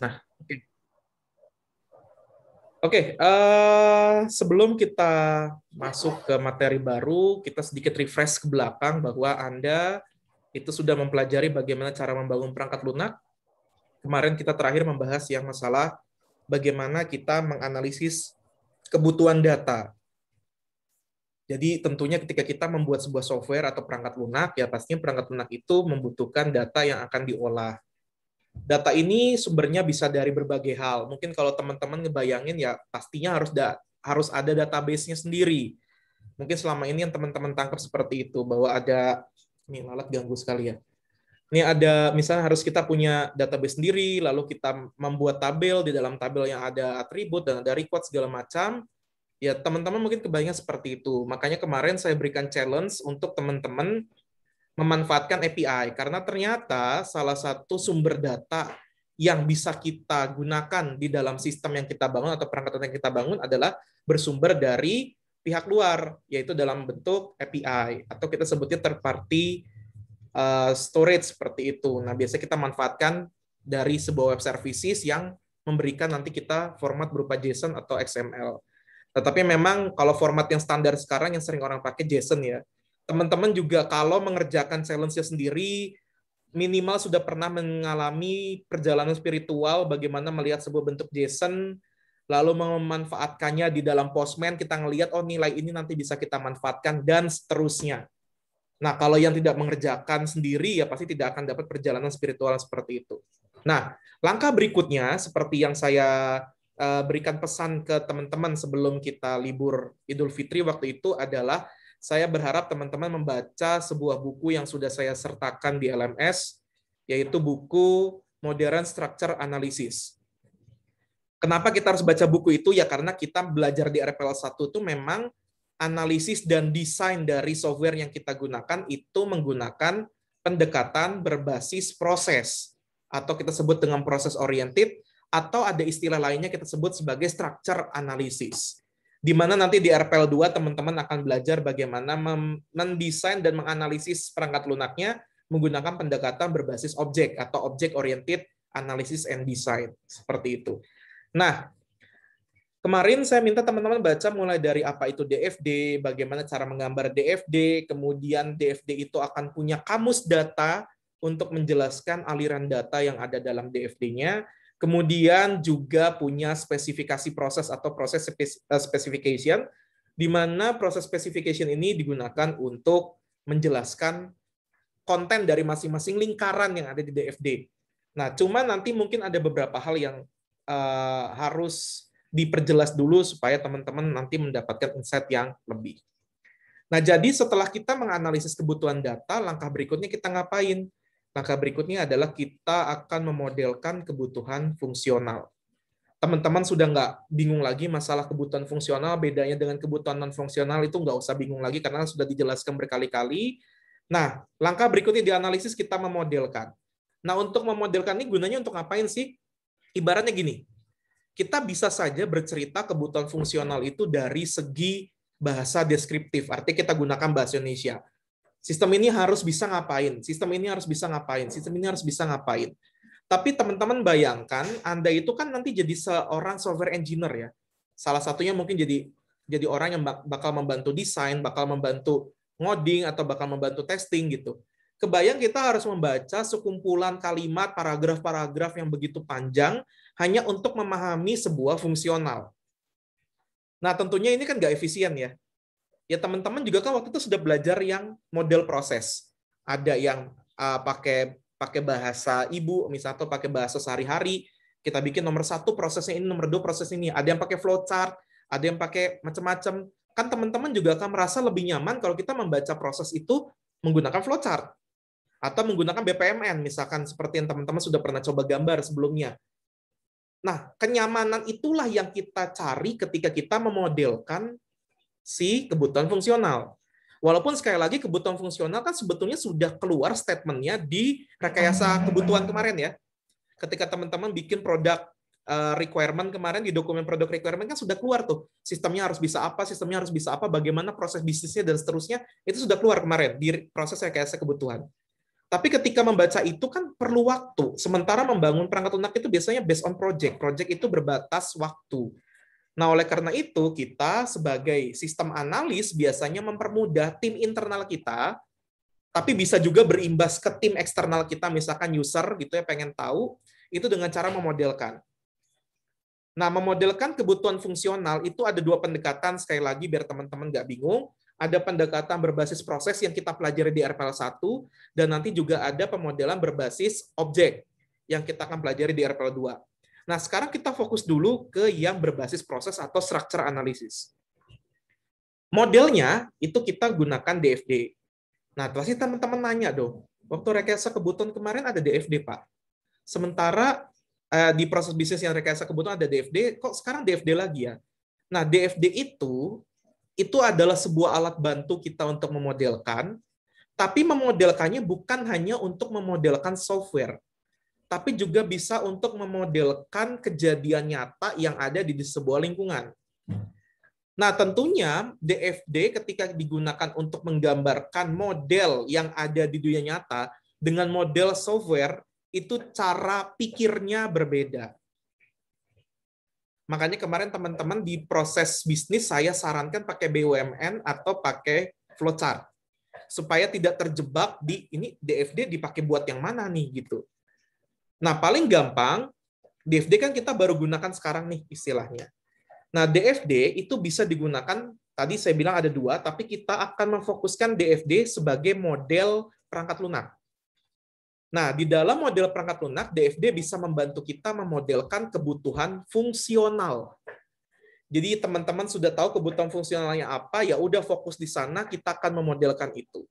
Nah, oke. Okay. Oke, okay, uh, eh, sebelum kita masuk ke materi baru, kita sedikit refresh ke belakang bahwa Anda itu sudah mempelajari bagaimana cara membangun perangkat lunak. Kemarin kita terakhir membahas yang masalah bagaimana kita menganalisis kebutuhan data. Jadi tentunya ketika kita membuat sebuah software atau perangkat lunak, ya pastinya perangkat lunak itu membutuhkan data yang akan diolah. Data ini sumbernya bisa dari berbagai hal. Mungkin kalau teman-teman ngebayangin ya pastinya harus da harus ada database-nya sendiri. Mungkin selama ini yang teman-teman tangkap seperti itu bahwa ada nih lalat ganggu sekali ya. Ini ada misalnya harus kita punya database sendiri, lalu kita membuat tabel di dalam tabel yang ada atribut dan ada record segala macam. Ya teman-teman mungkin kebayang seperti itu. Makanya kemarin saya berikan challenge untuk teman-teman memanfaatkan API karena ternyata salah satu sumber data yang bisa kita gunakan di dalam sistem yang kita bangun atau perangkat yang kita bangun adalah bersumber dari pihak luar yaitu dalam bentuk API atau kita sebutnya third party eh, storage seperti itu. Nah, biasanya kita manfaatkan dari sebuah web services yang memberikan nanti kita format berupa JSON atau XML. Tetapi memang kalau format yang standar sekarang yang sering orang pakai JSON ya teman-teman juga kalau mengerjakan challenge sendiri minimal sudah pernah mengalami perjalanan spiritual bagaimana melihat sebuah bentuk Jason lalu memanfaatkannya di dalam postman kita ngelihat oh nilai ini nanti bisa kita manfaatkan dan seterusnya. Nah, kalau yang tidak mengerjakan sendiri ya pasti tidak akan dapat perjalanan spiritual seperti itu. Nah, langkah berikutnya seperti yang saya eh, berikan pesan ke teman-teman sebelum kita libur Idul Fitri waktu itu adalah saya berharap teman-teman membaca sebuah buku yang sudah saya sertakan di LMS, yaitu buku Modern Structure Analysis. Kenapa kita harus baca buku itu? Ya karena kita belajar di RPL 1 itu memang analisis dan desain dari software yang kita gunakan itu menggunakan pendekatan berbasis proses atau kita sebut dengan proses oriented atau ada istilah lainnya kita sebut sebagai structure analysis di mana nanti di RPL 2 teman-teman akan belajar bagaimana mendesain dan menganalisis perangkat lunaknya menggunakan pendekatan berbasis objek atau object oriented analysis and design seperti itu. Nah, kemarin saya minta teman-teman baca mulai dari apa itu DFD, bagaimana cara menggambar DFD, kemudian DFD itu akan punya kamus data untuk menjelaskan aliran data yang ada dalam DFD-nya Kemudian juga punya spesifikasi proses atau proses eh, specification, di mana proses specification ini digunakan untuk menjelaskan konten dari masing-masing lingkaran yang ada di DFD. Nah, cuma nanti mungkin ada beberapa hal yang uh, harus diperjelas dulu supaya teman-teman nanti mendapatkan insight yang lebih. Nah, jadi setelah kita menganalisis kebutuhan data, langkah berikutnya kita ngapain? Langkah berikutnya adalah kita akan memodelkan kebutuhan fungsional. Teman-teman sudah nggak bingung lagi masalah kebutuhan fungsional, bedanya dengan kebutuhan non-fungsional itu nggak usah bingung lagi karena sudah dijelaskan berkali-kali. Nah, langkah berikutnya di analisis kita memodelkan. Nah, untuk memodelkan ini gunanya untuk ngapain sih? Ibaratnya gini, kita bisa saja bercerita kebutuhan fungsional itu dari segi bahasa deskriptif, artinya kita gunakan bahasa Indonesia Sistem ini harus bisa ngapain? Sistem ini harus bisa ngapain? Sistem ini harus bisa ngapain? Tapi teman-teman bayangkan, Anda itu kan nanti jadi seorang software engineer ya. Salah satunya mungkin jadi jadi orang yang bakal membantu desain, bakal membantu ngoding atau bakal membantu testing gitu. Kebayang kita harus membaca sekumpulan kalimat, paragraf-paragraf yang begitu panjang hanya untuk memahami sebuah fungsional. Nah, tentunya ini kan nggak efisien ya ya teman-teman juga kan waktu itu sudah belajar yang model proses. Ada yang uh, pakai pakai bahasa ibu misalnya atau pakai bahasa sehari-hari. Kita bikin nomor satu prosesnya ini, nomor dua proses ini. Ada yang pakai flowchart, ada yang pakai macam-macam. Kan teman-teman juga akan merasa lebih nyaman kalau kita membaca proses itu menggunakan flowchart atau menggunakan BPMN misalkan seperti yang teman-teman sudah pernah coba gambar sebelumnya. Nah, kenyamanan itulah yang kita cari ketika kita memodelkan si kebutuhan fungsional. Walaupun sekali lagi kebutuhan fungsional kan sebetulnya sudah keluar statementnya di rekayasa kebutuhan kemarin ya. Ketika teman-teman bikin produk eh, requirement kemarin di dokumen produk requirement kan sudah keluar tuh sistemnya harus bisa apa sistemnya harus bisa apa bagaimana proses bisnisnya dan seterusnya itu sudah keluar kemarin di proses rekayasa kebutuhan tapi ketika membaca itu kan perlu waktu sementara membangun perangkat lunak itu biasanya based on project project itu berbatas waktu Nah, oleh karena itu, kita sebagai sistem analis biasanya mempermudah tim internal kita, tapi bisa juga berimbas ke tim eksternal kita, misalkan user gitu ya, pengen tahu, itu dengan cara memodelkan. Nah, memodelkan kebutuhan fungsional itu ada dua pendekatan, sekali lagi biar teman-teman nggak bingung. Ada pendekatan berbasis proses yang kita pelajari di RPL 1, dan nanti juga ada pemodelan berbasis objek yang kita akan pelajari di RPL 2. Nah, sekarang kita fokus dulu ke yang berbasis proses atau structure analysis. Modelnya itu kita gunakan DFD. Nah, pasti teman-teman nanya dong, waktu rekayasa kebutuhan kemarin ada DFD, Pak. Sementara eh, di proses bisnis yang rekayasa kebutuhan ada DFD, kok sekarang DFD lagi ya? Nah, DFD itu itu adalah sebuah alat bantu kita untuk memodelkan, tapi memodelkannya bukan hanya untuk memodelkan software, tapi juga bisa untuk memodelkan kejadian nyata yang ada di sebuah lingkungan. Nah, tentunya DFD ketika digunakan untuk menggambarkan model yang ada di dunia nyata dengan model software itu cara pikirnya berbeda. Makanya kemarin teman-teman di proses bisnis saya sarankan pakai BUMN atau pakai flowchart supaya tidak terjebak di ini DFD dipakai buat yang mana nih gitu. Nah, paling gampang, DFD kan kita baru gunakan sekarang nih istilahnya. Nah, DFD itu bisa digunakan, tadi saya bilang ada dua, tapi kita akan memfokuskan DFD sebagai model perangkat lunak. Nah, di dalam model perangkat lunak, DFD bisa membantu kita memodelkan kebutuhan fungsional. Jadi teman-teman sudah tahu kebutuhan fungsionalnya apa, ya udah fokus di sana, kita akan memodelkan itu.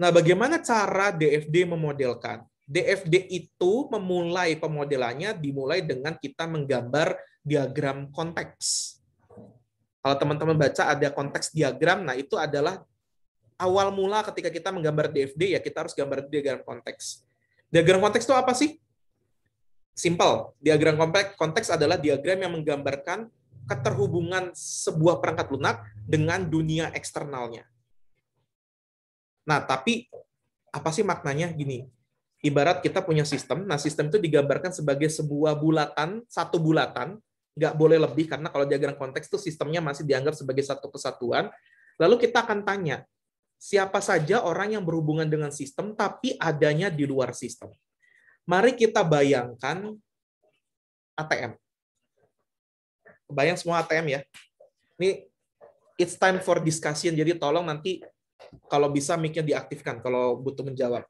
Nah, bagaimana cara DFD memodelkan? DFD itu memulai pemodelannya dimulai dengan kita menggambar diagram konteks. Kalau teman-teman baca ada konteks diagram, nah itu adalah awal mula ketika kita menggambar DFD ya kita harus gambar diagram konteks. Diagram konteks itu apa sih? Simple. Diagram konteks adalah diagram yang menggambarkan keterhubungan sebuah perangkat lunak dengan dunia eksternalnya. Nah, tapi apa sih maknanya gini? ibarat kita punya sistem. Nah, sistem itu digambarkan sebagai sebuah bulatan, satu bulatan, nggak boleh lebih karena kalau diagram konteks itu sistemnya masih dianggap sebagai satu kesatuan. Lalu kita akan tanya, siapa saja orang yang berhubungan dengan sistem tapi adanya di luar sistem. Mari kita bayangkan ATM. Bayang semua ATM ya. Ini it's time for discussion. Jadi tolong nanti kalau bisa mic-nya diaktifkan kalau butuh menjawab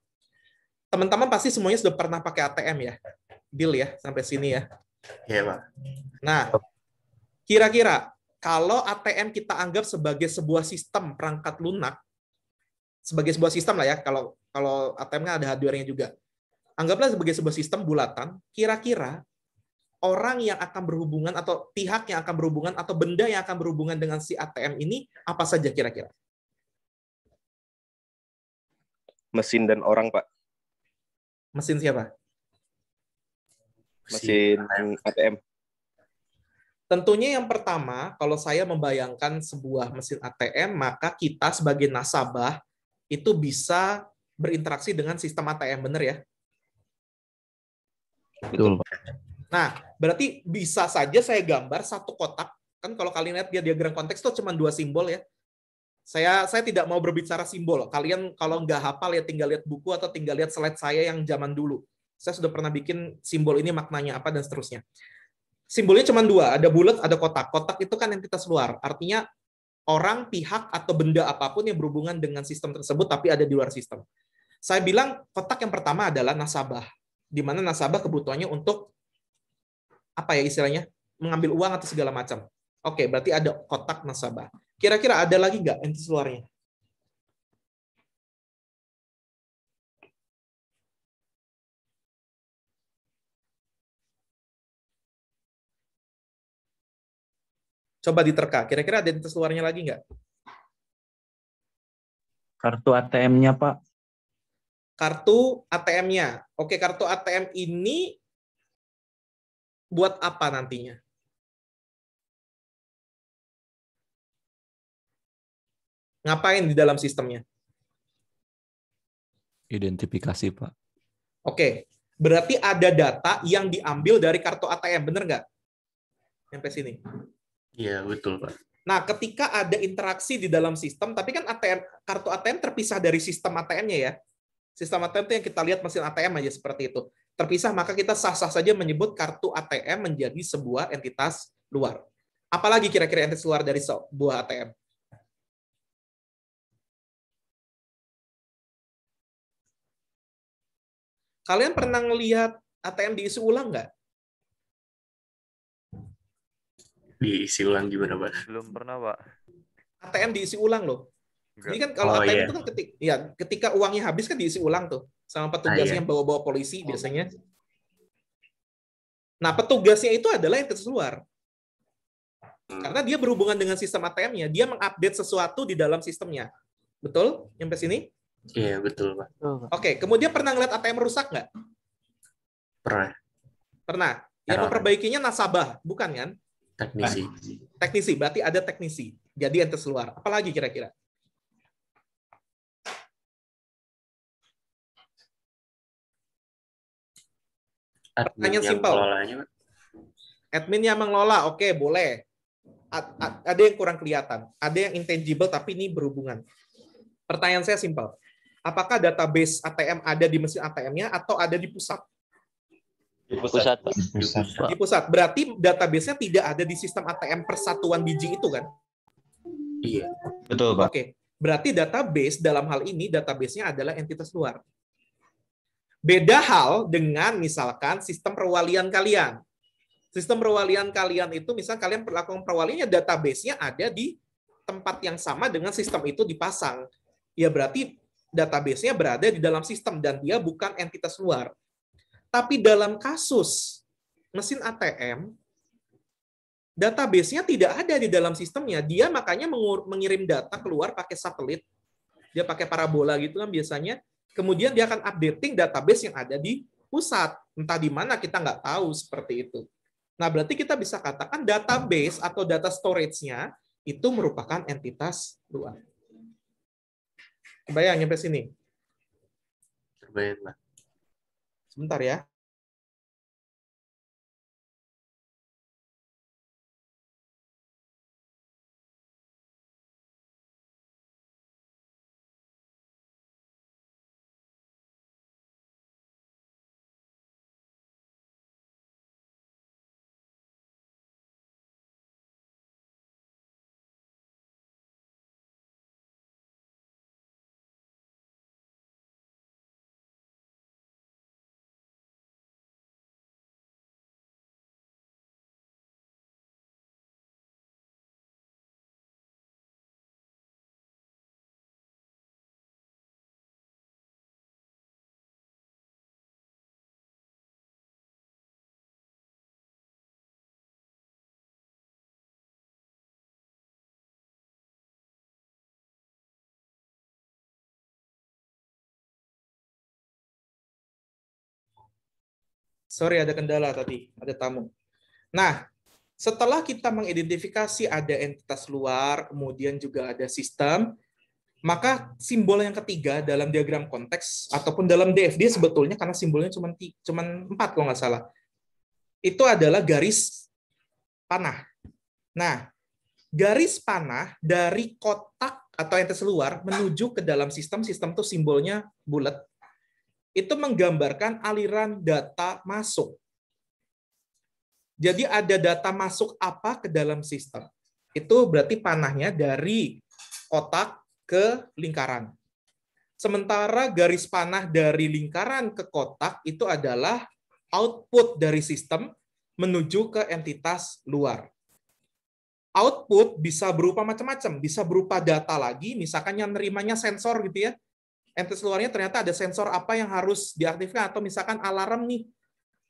teman-teman pasti semuanya sudah pernah pakai ATM ya, Bill ya sampai sini ya. Iya pak. Nah, kira-kira kalau ATM kita anggap sebagai sebuah sistem perangkat lunak, sebagai sebuah sistem lah ya, kalau kalau ATM kan ada hardware-nya juga. Anggaplah sebagai sebuah sistem bulatan, kira-kira orang yang akan berhubungan atau pihak yang akan berhubungan atau benda yang akan berhubungan dengan si ATM ini apa saja kira-kira? Mesin dan orang, Pak. Mesin siapa? Mesin ATM. Tentunya yang pertama, kalau saya membayangkan sebuah mesin ATM, maka kita sebagai nasabah itu bisa berinteraksi dengan sistem ATM, benar ya? Betul. Nah, berarti bisa saja saya gambar satu kotak, kan kalau kalian lihat dia diagram konteks itu cuma dua simbol ya, saya saya tidak mau berbicara simbol. Kalian kalau nggak hafal ya tinggal lihat buku atau tinggal lihat slide saya yang zaman dulu. Saya sudah pernah bikin simbol ini maknanya apa dan seterusnya. Simbolnya cuma dua, ada bulat, ada kotak. Kotak itu kan entitas luar, artinya orang, pihak, atau benda apapun yang berhubungan dengan sistem tersebut tapi ada di luar sistem. Saya bilang kotak yang pertama adalah nasabah, di mana nasabah kebutuhannya untuk apa ya istilahnya mengambil uang atau segala macam. Oke, berarti ada kotak nasabah Kira-kira ada lagi nggak entitas luarnya? Coba diterka. Kira-kira ada entitas luarnya lagi nggak? Kartu ATM-nya, Pak. Kartu ATM-nya. Oke, kartu ATM ini buat apa nantinya? Ngapain di dalam sistemnya? Identifikasi, Pak. Oke, berarti ada data yang diambil dari kartu ATM, benar nggak? Sampai sini. Iya, betul, Pak. Nah, ketika ada interaksi di dalam sistem, tapi kan ATM kartu ATM terpisah dari sistem ATM-nya ya. Sistem ATM itu yang kita lihat mesin ATM aja seperti itu. Terpisah, maka kita sah-sah saja menyebut kartu ATM menjadi sebuah entitas luar. Apalagi kira-kira entitas luar dari sebuah ATM? Kalian pernah ngelihat ATM diisi ulang nggak? Diisi ulang gimana, Pak? Belum pernah, Pak. ATM diisi ulang loh. Ini kan kalau oh, ATM yeah. itu kan ketik, ya ketika uangnya habis kan diisi ulang tuh sama petugasnya ah, iya. yang bawa-bawa polisi oh. biasanya. Nah, petugasnya itu adalah yang keseluar. Karena dia berhubungan dengan sistem ATM-nya, dia mengupdate sesuatu di dalam sistemnya. Betul? Sampai sini? Iya betul pak. Oke, okay. kemudian pernah ngeliat ATM rusak nggak? Pernah. Pernah. Yang memperbaikinya nasabah, bukan kan? Teknisi. Nah, teknisi, berarti ada teknisi. Jadi yang terseluar. Apalagi kira-kira? Pertanyaan simpel. Admin yang mengelola, oke okay, boleh. A ada yang kurang kelihatan, ada yang intangible tapi ini berhubungan. Pertanyaan saya simpel apakah database ATM ada di mesin ATM-nya atau ada di pusat? Di pusat, Di pusat. Berarti database-nya tidak ada di sistem ATM persatuan biji itu kan? Iya. Betul, Pak. Oke. Berarti database dalam hal ini database-nya adalah entitas luar. Beda hal dengan misalkan sistem perwalian kalian. Sistem perwalian kalian itu misal kalian melakukan perwaliannya database-nya ada di tempat yang sama dengan sistem itu dipasang. Ya berarti database-nya berada di dalam sistem dan dia bukan entitas luar. Tapi dalam kasus mesin ATM, database-nya tidak ada di dalam sistemnya. Dia makanya mengirim data keluar pakai satelit. Dia pakai parabola gitu kan biasanya. Kemudian dia akan updating database yang ada di pusat. Entah di mana kita nggak tahu seperti itu. Nah, berarti kita bisa katakan database atau data storage-nya itu merupakan entitas luar. Kebayang sampai sini? Kebayang, lah. Sebentar ya. Sorry ada kendala tadi, ada tamu. Nah, setelah kita mengidentifikasi ada entitas luar, kemudian juga ada sistem, maka simbol yang ketiga dalam diagram konteks ataupun dalam DFD sebetulnya karena simbolnya cuma cuma empat kalau nggak salah itu adalah garis panah. Nah, garis panah dari kotak atau entitas luar menuju ke dalam sistem, sistem itu simbolnya bulat itu menggambarkan aliran data masuk. Jadi ada data masuk apa ke dalam sistem. Itu berarti panahnya dari kotak ke lingkaran. Sementara garis panah dari lingkaran ke kotak itu adalah output dari sistem menuju ke entitas luar. Output bisa berupa macam-macam, bisa berupa data lagi, misalkan yang nerimanya sensor gitu ya, entes luarnya ternyata ada sensor apa yang harus diaktifkan atau misalkan alarm nih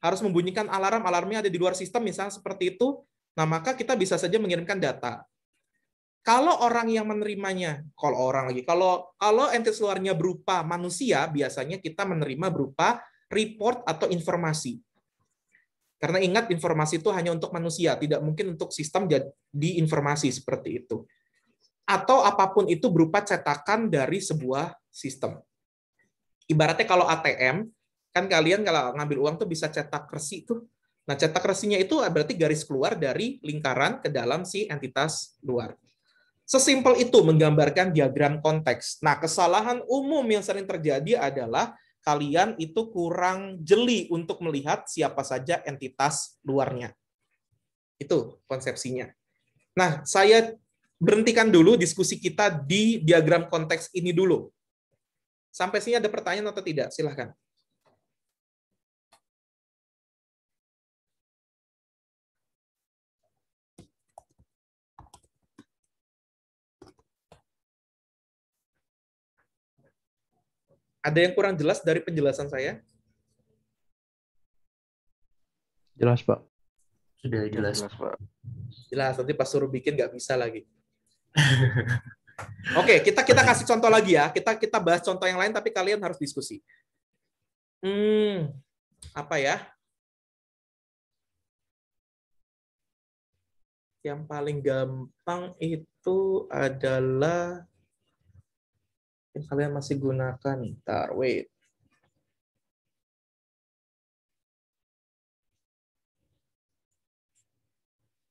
harus membunyikan alarm alarmnya ada di luar sistem misalnya seperti itu nah maka kita bisa saja mengirimkan data kalau orang yang menerimanya kalau orang lagi kalau kalau entes luarnya berupa manusia biasanya kita menerima berupa report atau informasi karena ingat informasi itu hanya untuk manusia, tidak mungkin untuk sistem jadi informasi seperti itu atau apapun itu berupa cetakan dari sebuah sistem. Ibaratnya kalau ATM, kan kalian kalau ngambil uang tuh bisa cetak resi tuh. Nah, cetak resinya itu berarti garis keluar dari lingkaran ke dalam si entitas luar. Sesimpel itu menggambarkan diagram konteks. Nah, kesalahan umum yang sering terjadi adalah kalian itu kurang jeli untuk melihat siapa saja entitas luarnya. Itu konsepsinya. Nah, saya berhentikan dulu diskusi kita di diagram konteks ini dulu. Sampai sini ada pertanyaan atau tidak? Silahkan. Ada yang kurang jelas dari penjelasan saya? Jelas, Pak. Sudah jelas, jelas Pak. Jelas, nanti Pak suruh bikin nggak bisa lagi. Oke, okay, kita kita kasih contoh lagi ya. Kita kita bahas contoh yang lain tapi kalian harus diskusi. Hmm, apa ya? Yang paling gampang itu adalah yang kalian masih gunakan. Ntar, wait.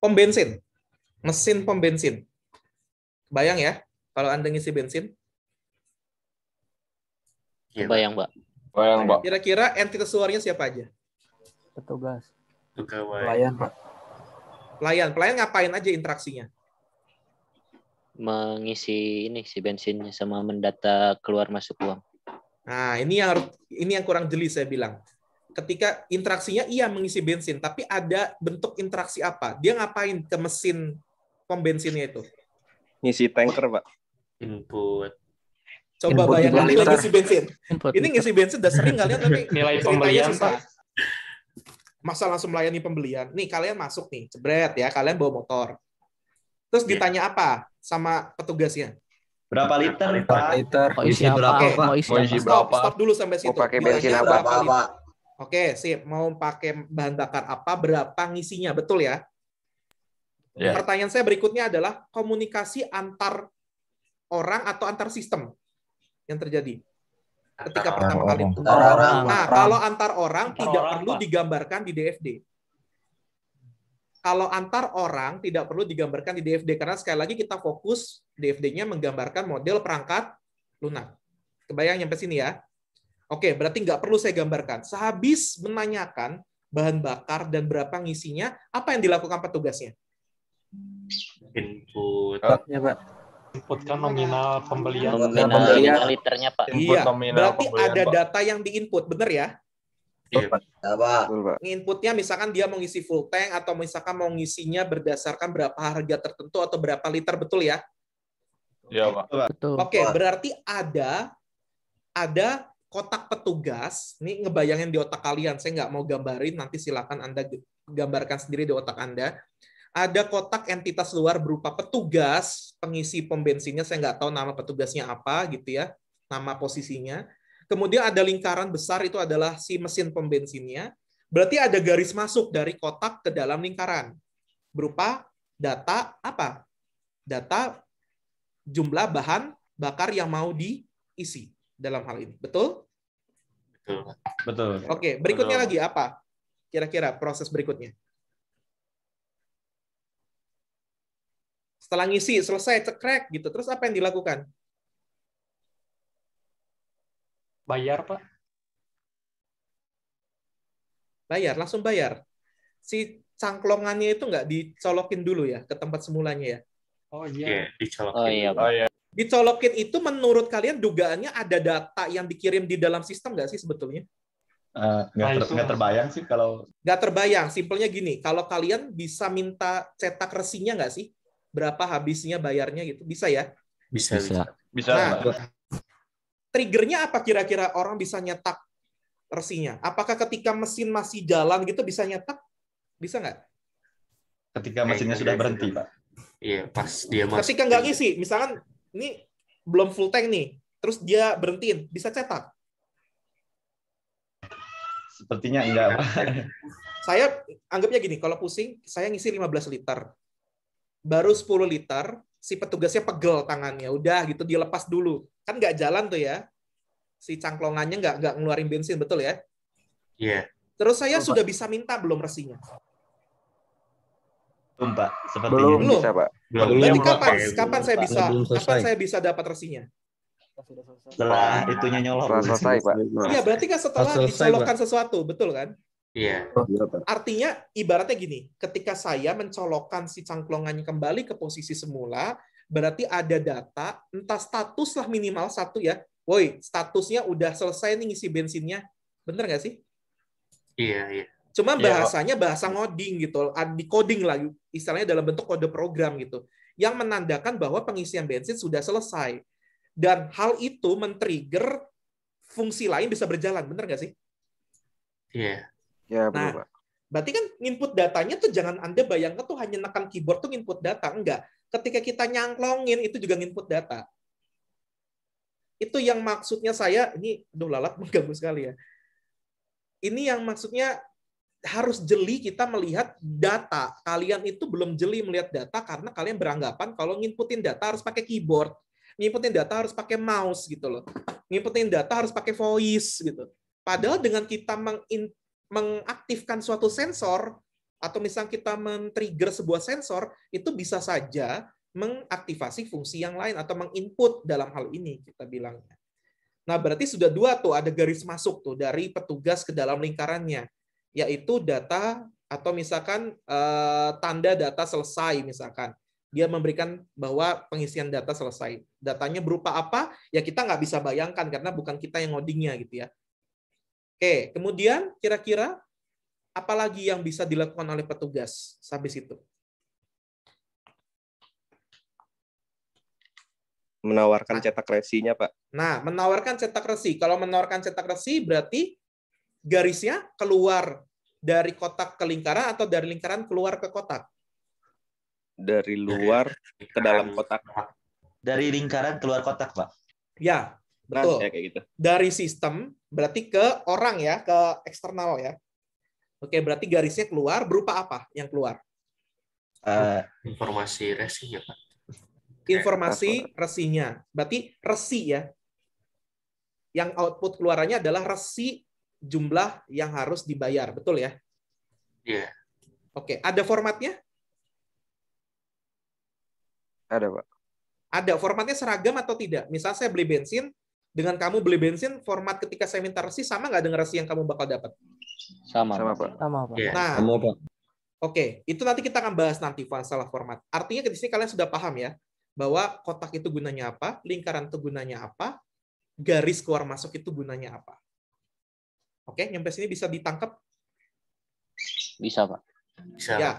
Pom bensin. Mesin pom bensin. Bayang ya, kalau Anda ngisi bensin? Iya. Bayang, Mbak. Bayang, Mbak. Kira-kira entitas suaranya siapa aja? Petugas. Pelayan, Pak. Pelayan. Pelayan ngapain aja interaksinya? Mengisi ini si bensinnya sama mendata keluar masuk uang. Nah, ini yang ini yang kurang jeli saya bilang. Ketika interaksinya Ia mengisi bensin, tapi ada bentuk interaksi apa? Dia ngapain ke mesin pom bensinnya itu? ngisi tanker pak input coba input bayangkan lagi ngisi bensin input ini ngisi bensin udah sering kalian tapi nilai pembelian pak masa langsung melayani pembelian nih kalian masuk nih cebret ya kalian bawa motor terus iya. ditanya apa sama petugasnya Berapa liter? Berapa liter? Mau isi berapa? Okay. Mau isi, berapa? Stop, stop dulu sampai situ. Mau pakai bensin apa? pak Oke, sip. Mau pakai bahan bakar apa? Berapa ngisinya? Betul ya? Yeah. Pertanyaan saya berikutnya adalah komunikasi antar orang atau antar sistem yang terjadi ketika antar pertama kali itu. orang. Nah, orang. kalau antar orang antar tidak orang, perlu apa? digambarkan di DFD. Kalau antar orang tidak perlu digambarkan di DFD karena sekali lagi kita fokus DFD-nya menggambarkan model perangkat lunak. Kebayang nyampe sini ya? Oke, berarti nggak perlu saya gambarkan. Sehabis menanyakan bahan bakar dan berapa ngisinya, apa yang dilakukan petugasnya? input ya pak input kan nominal pembelian nominal, pembelian liternya pak input iya nominal berarti ada pak. data yang diinput bener ya Iya, Pak. Iya, Inputnya misalkan dia mengisi full tank atau misalkan mau ngisinya berdasarkan berapa harga tertentu atau berapa liter betul ya? Iya, Pak. Betul. Oke, berarti ada ada kotak petugas, ini ngebayangin di otak kalian, saya nggak mau gambarin, nanti silakan Anda gambarkan sendiri di otak Anda ada kotak entitas luar berupa petugas, pengisi pom bensinnya, saya nggak tahu nama petugasnya apa gitu ya, nama posisinya. Kemudian ada lingkaran besar itu adalah si mesin pom bensinnya. Berarti ada garis masuk dari kotak ke dalam lingkaran berupa data apa? Data jumlah bahan bakar yang mau diisi dalam hal ini. Betul? Betul. Oke, berikutnya Betul. lagi apa? Kira-kira proses berikutnya. Setelah ngisi, selesai, cekrek gitu. Terus apa yang dilakukan? Bayar, Pak. Bayar, langsung bayar. Si cangklongannya itu nggak dicolokin dulu ya ke tempat semulanya ya? Oh iya. Yeah. dicolokin. Oh iya, Oh, iya. Dicolokin itu menurut kalian dugaannya ada data yang dikirim di dalam sistem nggak sih sebetulnya? Eh, nggak uh, ter, terbayang sih kalau nggak terbayang simpelnya gini kalau kalian bisa minta cetak resinya nggak sih berapa habisnya bayarnya gitu bisa ya bisa bisa bisa nah, triggernya apa kira-kira orang bisa nyetak resinya apakah ketika mesin masih jalan gitu bisa nyetak bisa nggak ketika mesinnya sudah berhenti pak iya pas dia masih ketika nggak ngisi misalkan ini belum full tank nih terus dia berhentiin bisa cetak sepertinya enggak pak saya anggapnya gini kalau pusing saya ngisi 15 liter baru 10 liter, si petugasnya pegel tangannya, udah gitu dia lepas dulu. Kan nggak jalan tuh ya, si cangklongannya nggak nggak ngeluarin bensin, betul ya? Iya. Yeah. Terus saya Lupa. sudah bisa minta belum resinya? Belum, Pak. Sepertinya. Belum, belum. Bisa, Pak. Belum. Berarti kapan, kapan saya bisa kapan saya bisa dapat resinya? Setelah itunya nyolong. selesai, Pak. Iya, berarti kan setelah dicolokkan sesuatu, betul kan? Yeah. Iya, Artinya ibaratnya gini, ketika saya mencolokkan si cangklongannya kembali ke posisi semula, berarti ada data, entah status lah minimal satu ya. Woi, statusnya udah selesai nih ngisi bensinnya. Bener nggak sih? Iya, yeah, iya. Yeah. Cuma iya, bahasanya oh. bahasa ngoding gitu, di coding lah istilahnya dalam bentuk kode program gitu, yang menandakan bahwa pengisian bensin sudah selesai. Dan hal itu men-trigger fungsi lain bisa berjalan, bener nggak sih? Iya. Ya, betul, nah, Pak. Berarti kan input datanya tuh jangan Anda bayangkan tuh hanya nekan keyboard tuh input data. Enggak. Ketika kita nyangklongin, itu juga input data. Itu yang maksudnya saya, ini aduh lalat mengganggu sekali ya. Ini yang maksudnya harus jeli kita melihat data. Kalian itu belum jeli melihat data karena kalian beranggapan kalau nginputin data harus pakai keyboard, nginputin data harus pakai mouse gitu loh. Nginputin data harus pakai voice gitu. Padahal dengan kita meng mengaktifkan suatu sensor atau misalnya kita men-trigger sebuah sensor itu bisa saja mengaktifasi fungsi yang lain atau menginput dalam hal ini kita bilangnya. Nah, berarti sudah dua tuh ada garis masuk tuh dari petugas ke dalam lingkarannya yaitu data atau misalkan eh, tanda data selesai misalkan dia memberikan bahwa pengisian data selesai. Datanya berupa apa? Ya kita nggak bisa bayangkan karena bukan kita yang ngodingnya gitu ya. Oke, kemudian kira-kira apa lagi yang bisa dilakukan oleh petugas habis itu? Menawarkan cetak resinya, Pak. Nah, menawarkan cetak resi. Kalau menawarkan cetak resi berarti garisnya keluar dari kotak ke lingkaran atau dari lingkaran keluar ke kotak? Dari luar ke dalam kotak. Dari lingkaran keluar kotak, Pak. Ya, Betul. ya, kayak gitu. Dari sistem berarti ke orang ya, ke eksternal ya. Oke, berarti garisnya keluar berupa apa yang keluar? Uh, informasi resinya, Pak. Informasi resinya. Berarti resi ya. Yang output keluarannya adalah resi jumlah yang harus dibayar, betul ya? Iya. Yeah. Oke, ada formatnya? Ada, Pak. Ada. Formatnya seragam atau tidak? Misal saya beli bensin, dengan kamu beli bensin format ketika saya minta resi sama nggak dengan resi yang kamu bakal dapat? Sama. Sama pak. Sama pak. Nah, Oke, itu nanti kita akan bahas nanti masalah format. Artinya di sini kalian sudah paham ya bahwa kotak itu gunanya apa, lingkaran itu gunanya apa, garis keluar masuk itu gunanya apa. Oke, nyampe sini bisa ditangkap? Bisa, Pak. Bisa. Ya.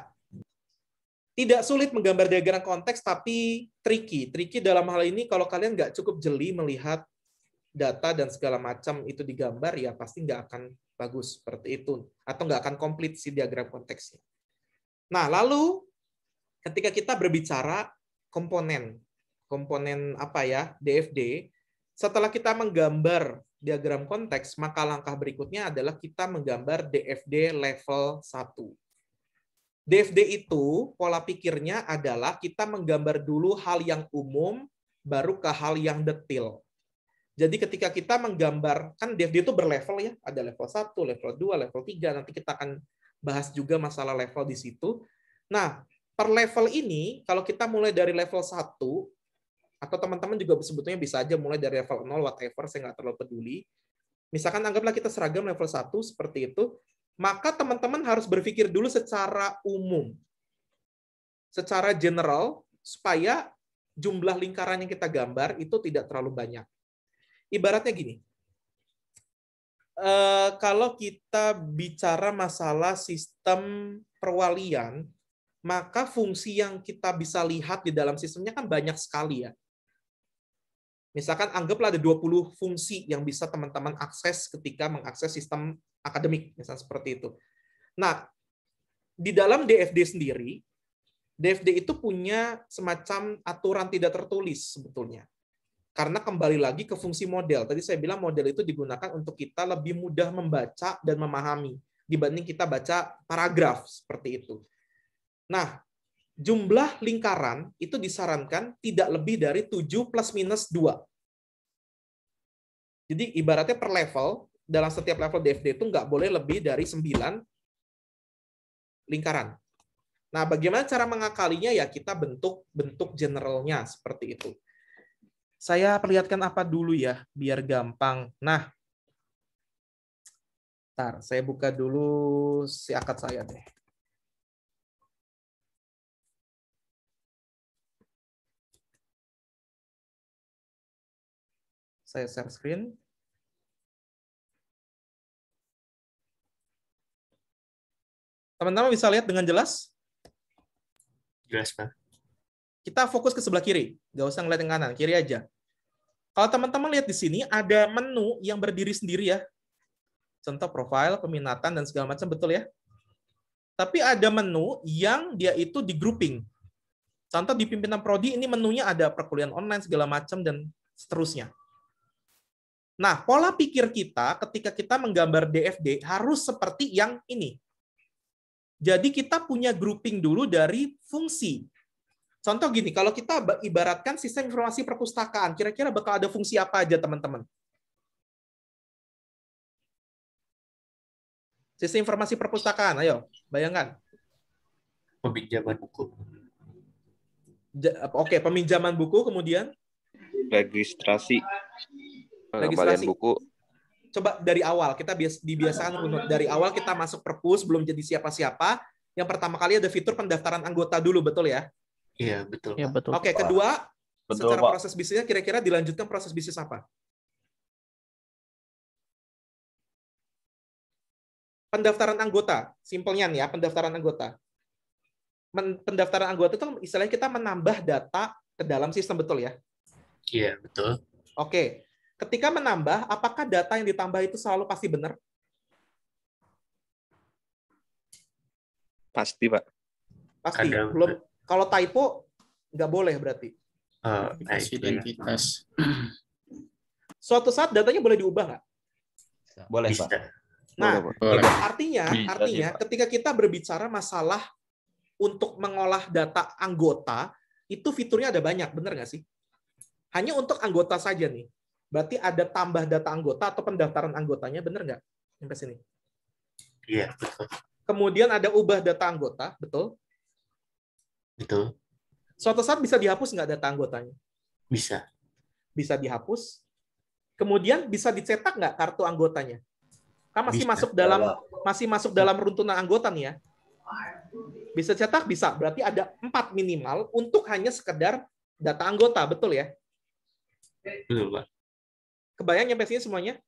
Tidak sulit menggambar diagram konteks, tapi tricky. Tricky dalam hal ini kalau kalian nggak cukup jeli melihat data dan segala macam itu digambar, ya pasti nggak akan bagus seperti itu. Atau nggak akan komplit si diagram konteksnya. Nah, lalu ketika kita berbicara komponen, komponen apa ya, DFD, setelah kita menggambar diagram konteks, maka langkah berikutnya adalah kita menggambar DFD level 1. DFD itu pola pikirnya adalah kita menggambar dulu hal yang umum, baru ke hal yang detail. Jadi ketika kita menggambar kan DFD itu berlevel ya, ada level 1, level 2, level 3, nanti kita akan bahas juga masalah level di situ. Nah, per level ini kalau kita mulai dari level 1 atau teman-teman juga sebetulnya bisa aja mulai dari level 0 whatever saya nggak terlalu peduli. Misalkan anggaplah kita seragam level 1 seperti itu, maka teman-teman harus berpikir dulu secara umum. Secara general supaya jumlah lingkaran yang kita gambar itu tidak terlalu banyak. Ibaratnya gini, Uh, kalau kita bicara masalah sistem perwalian, maka fungsi yang kita bisa lihat di dalam sistemnya kan banyak sekali ya. Misalkan anggaplah ada 20 fungsi yang bisa teman-teman akses ketika mengakses sistem akademik, misalnya seperti itu. Nah, di dalam DFD sendiri, DFD itu punya semacam aturan tidak tertulis sebetulnya. Karena kembali lagi ke fungsi model. Tadi saya bilang model itu digunakan untuk kita lebih mudah membaca dan memahami dibanding kita baca paragraf seperti itu. Nah, jumlah lingkaran itu disarankan tidak lebih dari 7 plus minus 2. Jadi ibaratnya per level, dalam setiap level DFD itu nggak boleh lebih dari 9 lingkaran. Nah, bagaimana cara mengakalinya? Ya kita bentuk bentuk generalnya seperti itu. Saya perlihatkan apa dulu ya, biar gampang. Nah, ntar saya buka dulu si akad saya deh. Saya share screen. Teman-teman bisa lihat dengan jelas? Jelas, Pak. Kita fokus ke sebelah kiri, nggak usah ngeliat yang kanan, kiri aja. Kalau teman-teman lihat di sini ada menu yang berdiri sendiri ya. Contoh profil, peminatan dan segala macam betul ya. Tapi ada menu yang dia itu di grouping. Contoh di pimpinan prodi ini menunya ada perkuliahan online segala macam dan seterusnya. Nah, pola pikir kita ketika kita menggambar DFD harus seperti yang ini. Jadi kita punya grouping dulu dari fungsi. Contoh gini, kalau kita ibaratkan sistem informasi perpustakaan, kira-kira bakal ada fungsi apa aja, teman-teman? Sistem informasi perpustakaan, ayo, bayangkan. Peminjaman buku. Oke, okay, peminjaman buku, kemudian? Registrasi. Registrasi. buku. Coba dari awal, kita biasa dibiasakan runut. Dari awal kita masuk perpus, belum jadi siapa-siapa. Yang pertama kali ada fitur pendaftaran anggota dulu, betul ya? Iya betul. Iya betul. Oke okay, kedua betul, secara Pak. proses bisnisnya kira-kira dilanjutkan proses bisnis apa? Pendaftaran anggota, simpelnya nih ya pendaftaran anggota. pendaftaran anggota itu istilahnya kita menambah data ke dalam sistem betul ya? Iya betul. Oke, okay. ketika menambah, apakah data yang ditambah itu selalu pasti benar? Pasti pak. Pasti. Kadang, belum kalau typo nggak boleh berarti. Uh, identitas. Suatu saat datanya boleh diubah nggak? Boleh, Bisa. Pak. Nah, boleh. artinya artinya ketika kita berbicara masalah untuk mengolah data anggota, itu fiturnya ada banyak, benar nggak sih? Hanya untuk anggota saja nih. Berarti ada tambah data anggota atau pendaftaran anggotanya, benar nggak? Sampai sini. Iya, Kemudian ada ubah data anggota, betul. Betul. Gitu. Suatu saat bisa dihapus nggak data anggotanya? Bisa. Bisa dihapus. Kemudian bisa dicetak nggak kartu anggotanya? Kan masih bisa. masuk dalam masih masuk dalam runtunan anggota nih ya. Bisa cetak bisa. Berarti ada empat minimal untuk hanya sekedar data anggota, betul ya? Betul, Pak. Kebayang nyampe semuanya?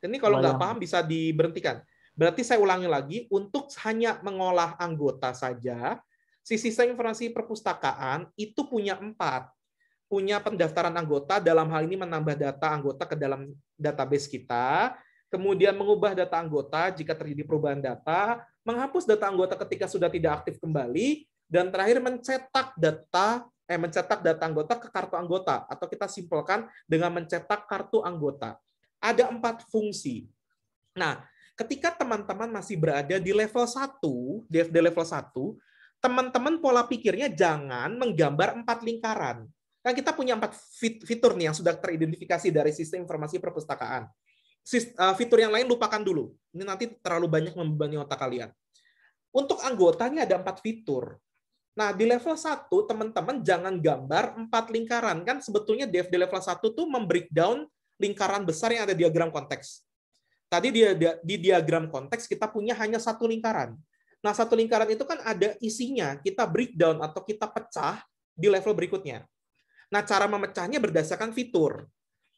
Ini kalau nggak paham bisa diberhentikan. Berarti saya ulangi lagi, untuk hanya mengolah anggota saja, sisa informasi perpustakaan itu punya empat. Punya pendaftaran anggota, dalam hal ini menambah data anggota ke dalam database kita, kemudian mengubah data anggota jika terjadi perubahan data, menghapus data anggota ketika sudah tidak aktif kembali, dan terakhir mencetak data eh mencetak data anggota ke kartu anggota atau kita simpulkan dengan mencetak kartu anggota. Ada empat fungsi. Nah, ketika teman-teman masih berada di level 1, di level 1, teman-teman pola pikirnya jangan menggambar empat lingkaran. Kan kita punya empat fitur nih yang sudah teridentifikasi dari sistem informasi perpustakaan. Eh, fitur yang lain lupakan dulu. Ini nanti terlalu banyak membebani otak kalian. Untuk anggotanya ada empat fitur. Nah, di level 1, teman-teman jangan gambar empat lingkaran. Kan sebetulnya dev di level 1 tuh membreakdown lingkaran besar yang ada diagram konteks. Tadi di, di, di diagram konteks kita punya hanya satu lingkaran. Nah, satu lingkaran itu kan ada isinya, kita breakdown atau kita pecah di level berikutnya. Nah, cara memecahnya berdasarkan fitur.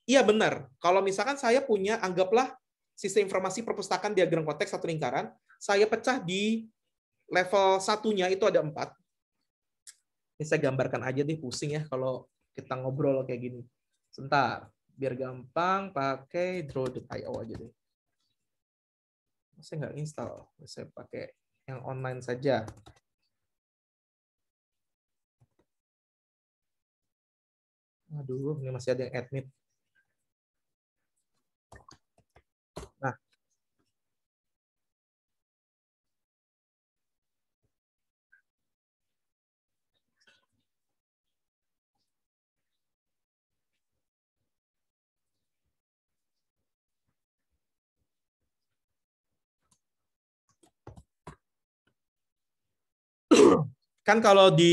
Iya benar, kalau misalkan saya punya, anggaplah sistem informasi perpustakaan diagram konteks satu lingkaran, saya pecah di level satunya itu ada empat. Ini saya gambarkan aja nih pusing ya kalau kita ngobrol kayak gini. Sebentar, biar gampang pakai draw.io aja deh. Saya nggak install, saya pakai yang online saja. Aduh, ini masih ada yang admit. kan kalau di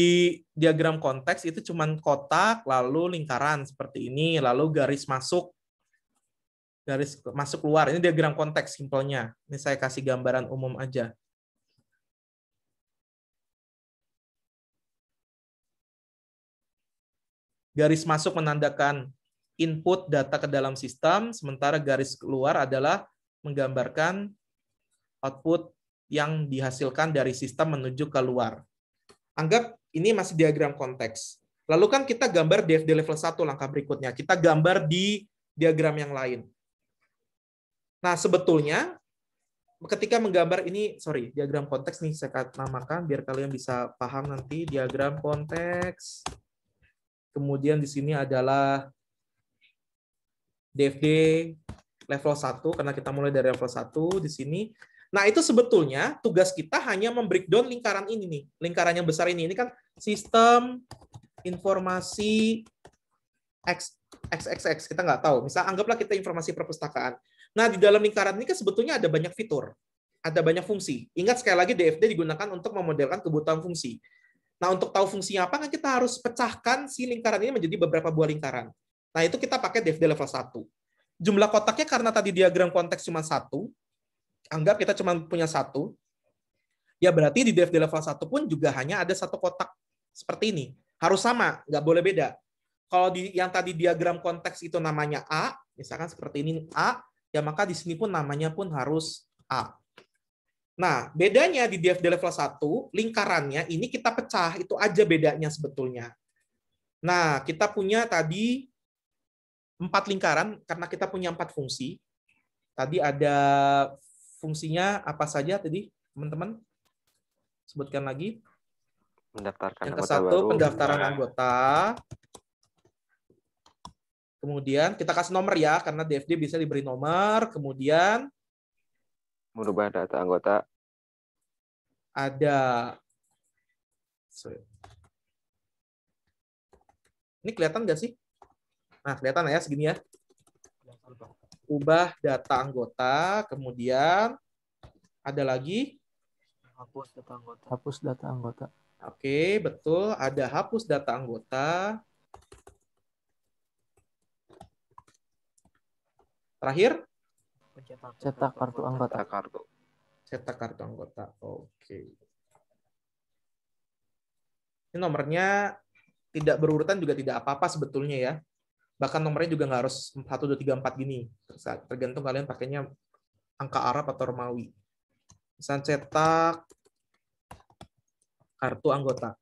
diagram konteks itu cuma kotak lalu lingkaran seperti ini lalu garis masuk garis masuk luar ini diagram konteks simpelnya ini saya kasih gambaran umum aja garis masuk menandakan input data ke dalam sistem sementara garis keluar adalah menggambarkan output yang dihasilkan dari sistem menuju ke luar. Anggap ini masih diagram konteks. Lalu kan kita gambar DFD level 1 langkah berikutnya. Kita gambar di diagram yang lain. Nah, sebetulnya ketika menggambar ini, sorry, diagram konteks nih saya namakan biar kalian bisa paham nanti diagram konteks. Kemudian di sini adalah DFD level 1 karena kita mulai dari level 1 di sini Nah, itu sebetulnya tugas kita hanya membreakdown lingkaran ini nih. Lingkaran yang besar ini. Ini kan sistem informasi X, x x Kita nggak tahu. Misal anggaplah kita informasi perpustakaan. Nah, di dalam lingkaran ini kan sebetulnya ada banyak fitur. Ada banyak fungsi. Ingat sekali lagi DFD digunakan untuk memodelkan kebutuhan fungsi. Nah, untuk tahu fungsinya apa, kan kita harus pecahkan si lingkaran ini menjadi beberapa buah lingkaran. Nah, itu kita pakai DFD level 1. Jumlah kotaknya karena tadi diagram konteks cuma satu, anggap kita cuma punya satu, ya berarti di dev level 1 pun juga hanya ada satu kotak seperti ini. Harus sama, nggak boleh beda. Kalau di yang tadi diagram konteks itu namanya A, misalkan seperti ini A, ya maka di sini pun namanya pun harus A. Nah, bedanya di DFD level 1, lingkarannya ini kita pecah, itu aja bedanya sebetulnya. Nah, kita punya tadi empat lingkaran karena kita punya empat fungsi. Tadi ada fungsinya apa saja tadi teman-teman? Sebutkan lagi. Mendaftarkan Yang ke satu pendaftaran nah. anggota. Kemudian kita kasih nomor ya karena DFD bisa diberi nomor. Kemudian merubah data anggota. Ada. Ini kelihatan nggak sih? Nah, kelihatan ya segini ya ubah data anggota, kemudian ada lagi hapus data anggota. Hapus data anggota. Oke, betul. Ada hapus data anggota. Terakhir? Cetak, kartu anggota. Cetak kartu. Cetak kartu anggota. Oke. Ini nomornya tidak berurutan juga tidak apa-apa sebetulnya ya bahkan nomornya juga nggak harus 1, 2, 3, 4 gini tergantung kalian pakainya angka Arab atau Romawi pesan cetak kartu anggota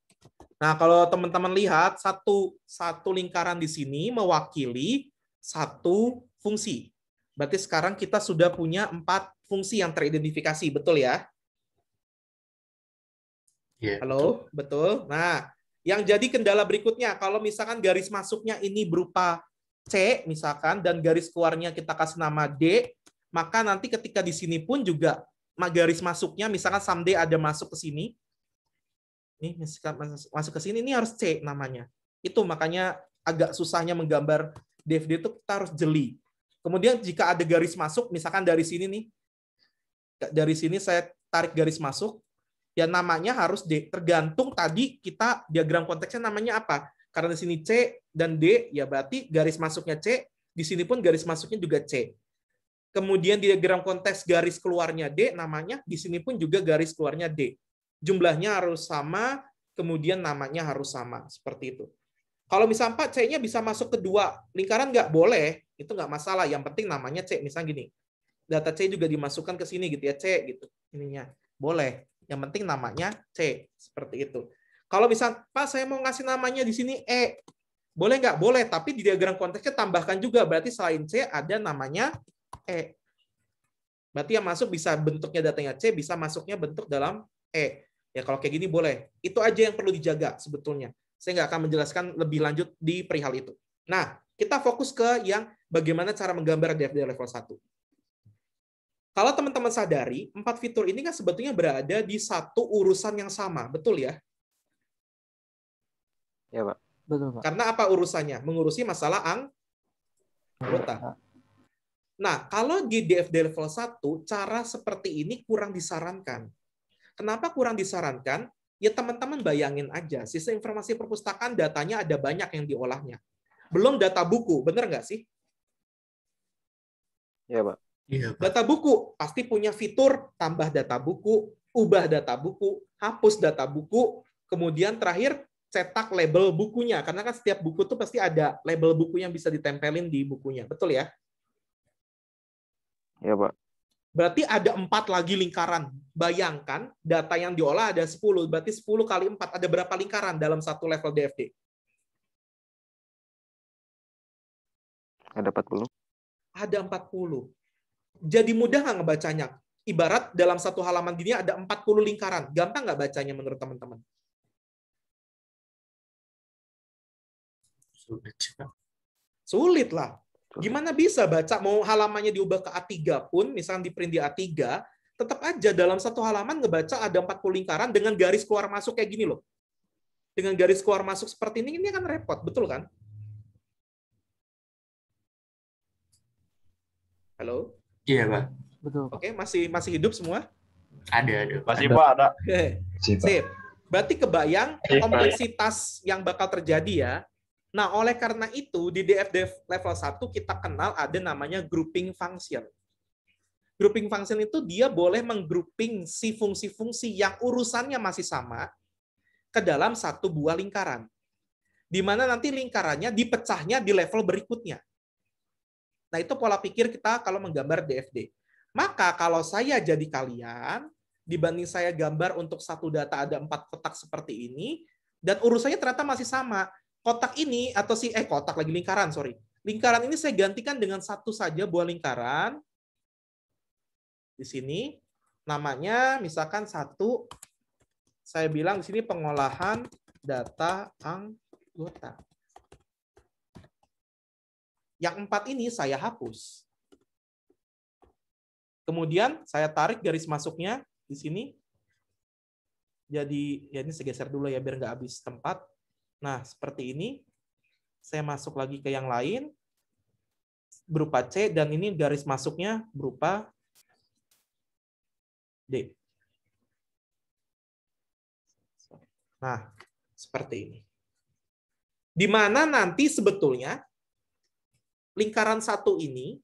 nah kalau teman-teman lihat satu satu lingkaran di sini mewakili satu fungsi berarti sekarang kita sudah punya empat fungsi yang teridentifikasi betul ya iya, halo betul, betul? nah yang jadi kendala berikutnya, kalau misalkan garis masuknya ini berupa C misalkan, dan garis keluarnya kita kasih nama D, maka nanti ketika di sini pun juga garis masuknya, misalkan someday ada masuk ke sini, ini masuk ke sini, ini harus C namanya. Itu makanya agak susahnya menggambar DFD itu kita harus jeli. Kemudian jika ada garis masuk, misalkan dari sini nih, dari sini saya tarik garis masuk, ya namanya harus D. Tergantung tadi kita diagram konteksnya namanya apa. Karena di sini C dan D, ya berarti garis masuknya C, di sini pun garis masuknya juga C. Kemudian di diagram konteks garis keluarnya D, namanya di sini pun juga garis keluarnya D. Jumlahnya harus sama, kemudian namanya harus sama. Seperti itu. Kalau misalnya 4, C-nya bisa masuk ke dua lingkaran nggak boleh, itu nggak masalah. Yang penting namanya C. Misalnya gini, data C juga dimasukkan ke sini gitu ya, C gitu. Ininya. Boleh. Yang penting namanya C, seperti itu. Kalau bisa Pak, saya mau ngasih namanya di sini E. Boleh nggak? Boleh, tapi di diagram konteksnya tambahkan juga. Berarti selain C, ada namanya E. Berarti yang masuk bisa bentuknya datanya C, bisa masuknya bentuk dalam E. Ya kalau kayak gini boleh. Itu aja yang perlu dijaga sebetulnya. Saya nggak akan menjelaskan lebih lanjut di perihal itu. Nah, kita fokus ke yang bagaimana cara menggambar DFD level 1. Kalau teman-teman sadari, empat fitur ini kan sebetulnya berada di satu urusan yang sama, betul ya? Ya, Pak. Betul, Pak. Karena apa urusannya? Mengurusi masalah anggota. Iya, nah, kalau di DFD level 1, cara seperti ini kurang disarankan. Kenapa kurang disarankan? Ya teman-teman bayangin aja, sistem informasi perpustakaan datanya ada banyak yang diolahnya. Belum data buku, bener nggak sih? Ya, Pak. Iya, data buku pasti punya fitur tambah data buku, ubah data buku, hapus data buku, kemudian terakhir cetak label bukunya. Karena kan setiap buku tuh pasti ada label buku yang bisa ditempelin di bukunya. Betul ya? Iya, Pak. Berarti ada empat lagi lingkaran. Bayangkan data yang diolah ada 10. Berarti 10 kali 4. Ada berapa lingkaran dalam satu level DFD? Ada 40. Ada 40 jadi mudah nggak ngebacanya? Ibarat dalam satu halaman gini ada 40 lingkaran. Gampang nggak bacanya menurut teman-teman? Sulit. Sulit lah. Gimana bisa baca mau halamannya diubah ke A3 pun, misalnya di print di A3, tetap aja dalam satu halaman ngebaca ada 40 lingkaran dengan garis keluar masuk kayak gini loh. Dengan garis keluar masuk seperti ini, ini kan repot, betul kan? Halo? Iya, Pak. Betul. Oke, masih masih hidup semua? Ada, ada. Masih, Pak, ada. Oke. Sip. Berarti kebayang iya. kompleksitas yang bakal terjadi ya. Nah, oleh karena itu di DFD level 1 kita kenal ada namanya grouping function. Grouping function itu dia boleh menggrouping si fungsi-fungsi yang urusannya masih sama ke dalam satu buah lingkaran. Di mana nanti lingkarannya dipecahnya di level berikutnya. Nah, itu pola pikir kita kalau menggambar DFD. Maka kalau saya jadi kalian, dibanding saya gambar untuk satu data ada empat kotak seperti ini, dan urusannya ternyata masih sama. Kotak ini atau si eh kotak lagi lingkaran, sorry. Lingkaran ini saya gantikan dengan satu saja buah lingkaran. Di sini namanya misalkan satu saya bilang di sini pengolahan data anggota. Yang empat ini saya hapus. Kemudian saya tarik garis masuknya di sini. Jadi ya ini segeser dulu ya biar nggak habis tempat. Nah seperti ini. Saya masuk lagi ke yang lain berupa C dan ini garis masuknya berupa D. Nah, seperti ini. Di mana nanti sebetulnya lingkaran satu ini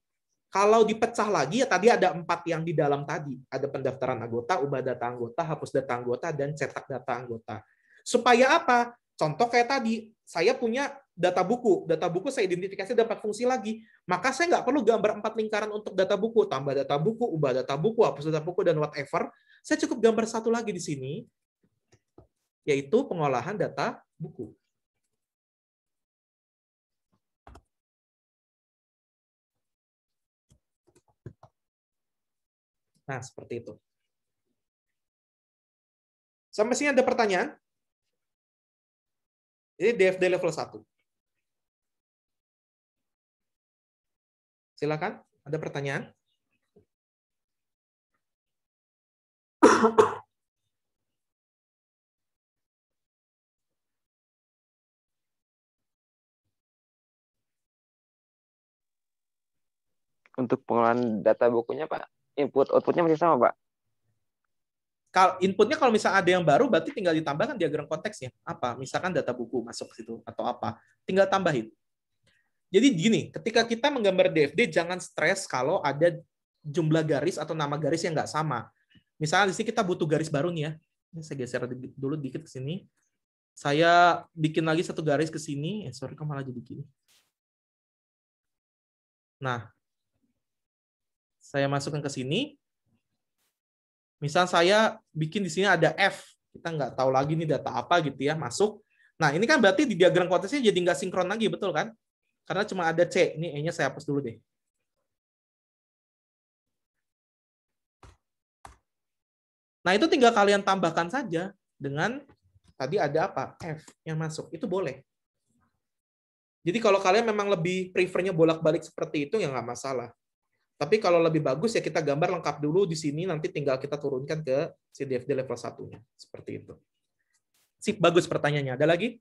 kalau dipecah lagi ya tadi ada empat yang di dalam tadi. Ada pendaftaran anggota, ubah data anggota, hapus data anggota, dan cetak data anggota. Supaya apa? Contoh kayak tadi, saya punya data buku. Data buku saya identifikasi dapat fungsi lagi. Maka saya nggak perlu gambar empat lingkaran untuk data buku. Tambah data buku, ubah data buku, hapus data buku, dan whatever. Saya cukup gambar satu lagi di sini, yaitu pengolahan data buku. Nah, seperti itu. Sampai sini ada pertanyaan? Ini DFD level 1. Silakan, ada pertanyaan? Untuk pengelolaan data bukunya, Pak, input outputnya masih sama, Pak. Kalau inputnya kalau misal ada yang baru, berarti tinggal ditambahkan diagram konteksnya. Apa? Misalkan data buku masuk ke situ atau apa? Tinggal tambahin. Jadi gini, ketika kita menggambar DFD, jangan stres kalau ada jumlah garis atau nama garis yang nggak sama. Misalnya di sini kita butuh garis baru nih ya. Ini saya geser dulu dikit ke sini. Saya bikin lagi satu garis ke sini. Eh, sorry, kok malah jadi gini. Nah, saya masukkan ke sini. Misal saya bikin di sini ada F. Kita nggak tahu lagi ini data apa gitu ya, masuk. Nah, ini kan berarti di diagram kuantitasnya jadi nggak sinkron lagi, betul kan? Karena cuma ada C. Ini E-nya saya hapus dulu deh. Nah, itu tinggal kalian tambahkan saja dengan tadi ada apa? F yang masuk. Itu boleh. Jadi kalau kalian memang lebih prefernya bolak-balik seperti itu, ya nggak masalah. Tapi kalau lebih bagus ya kita gambar lengkap dulu di sini, nanti tinggal kita turunkan ke CDFD level satunya Seperti itu. Sip, bagus pertanyaannya. Ada lagi?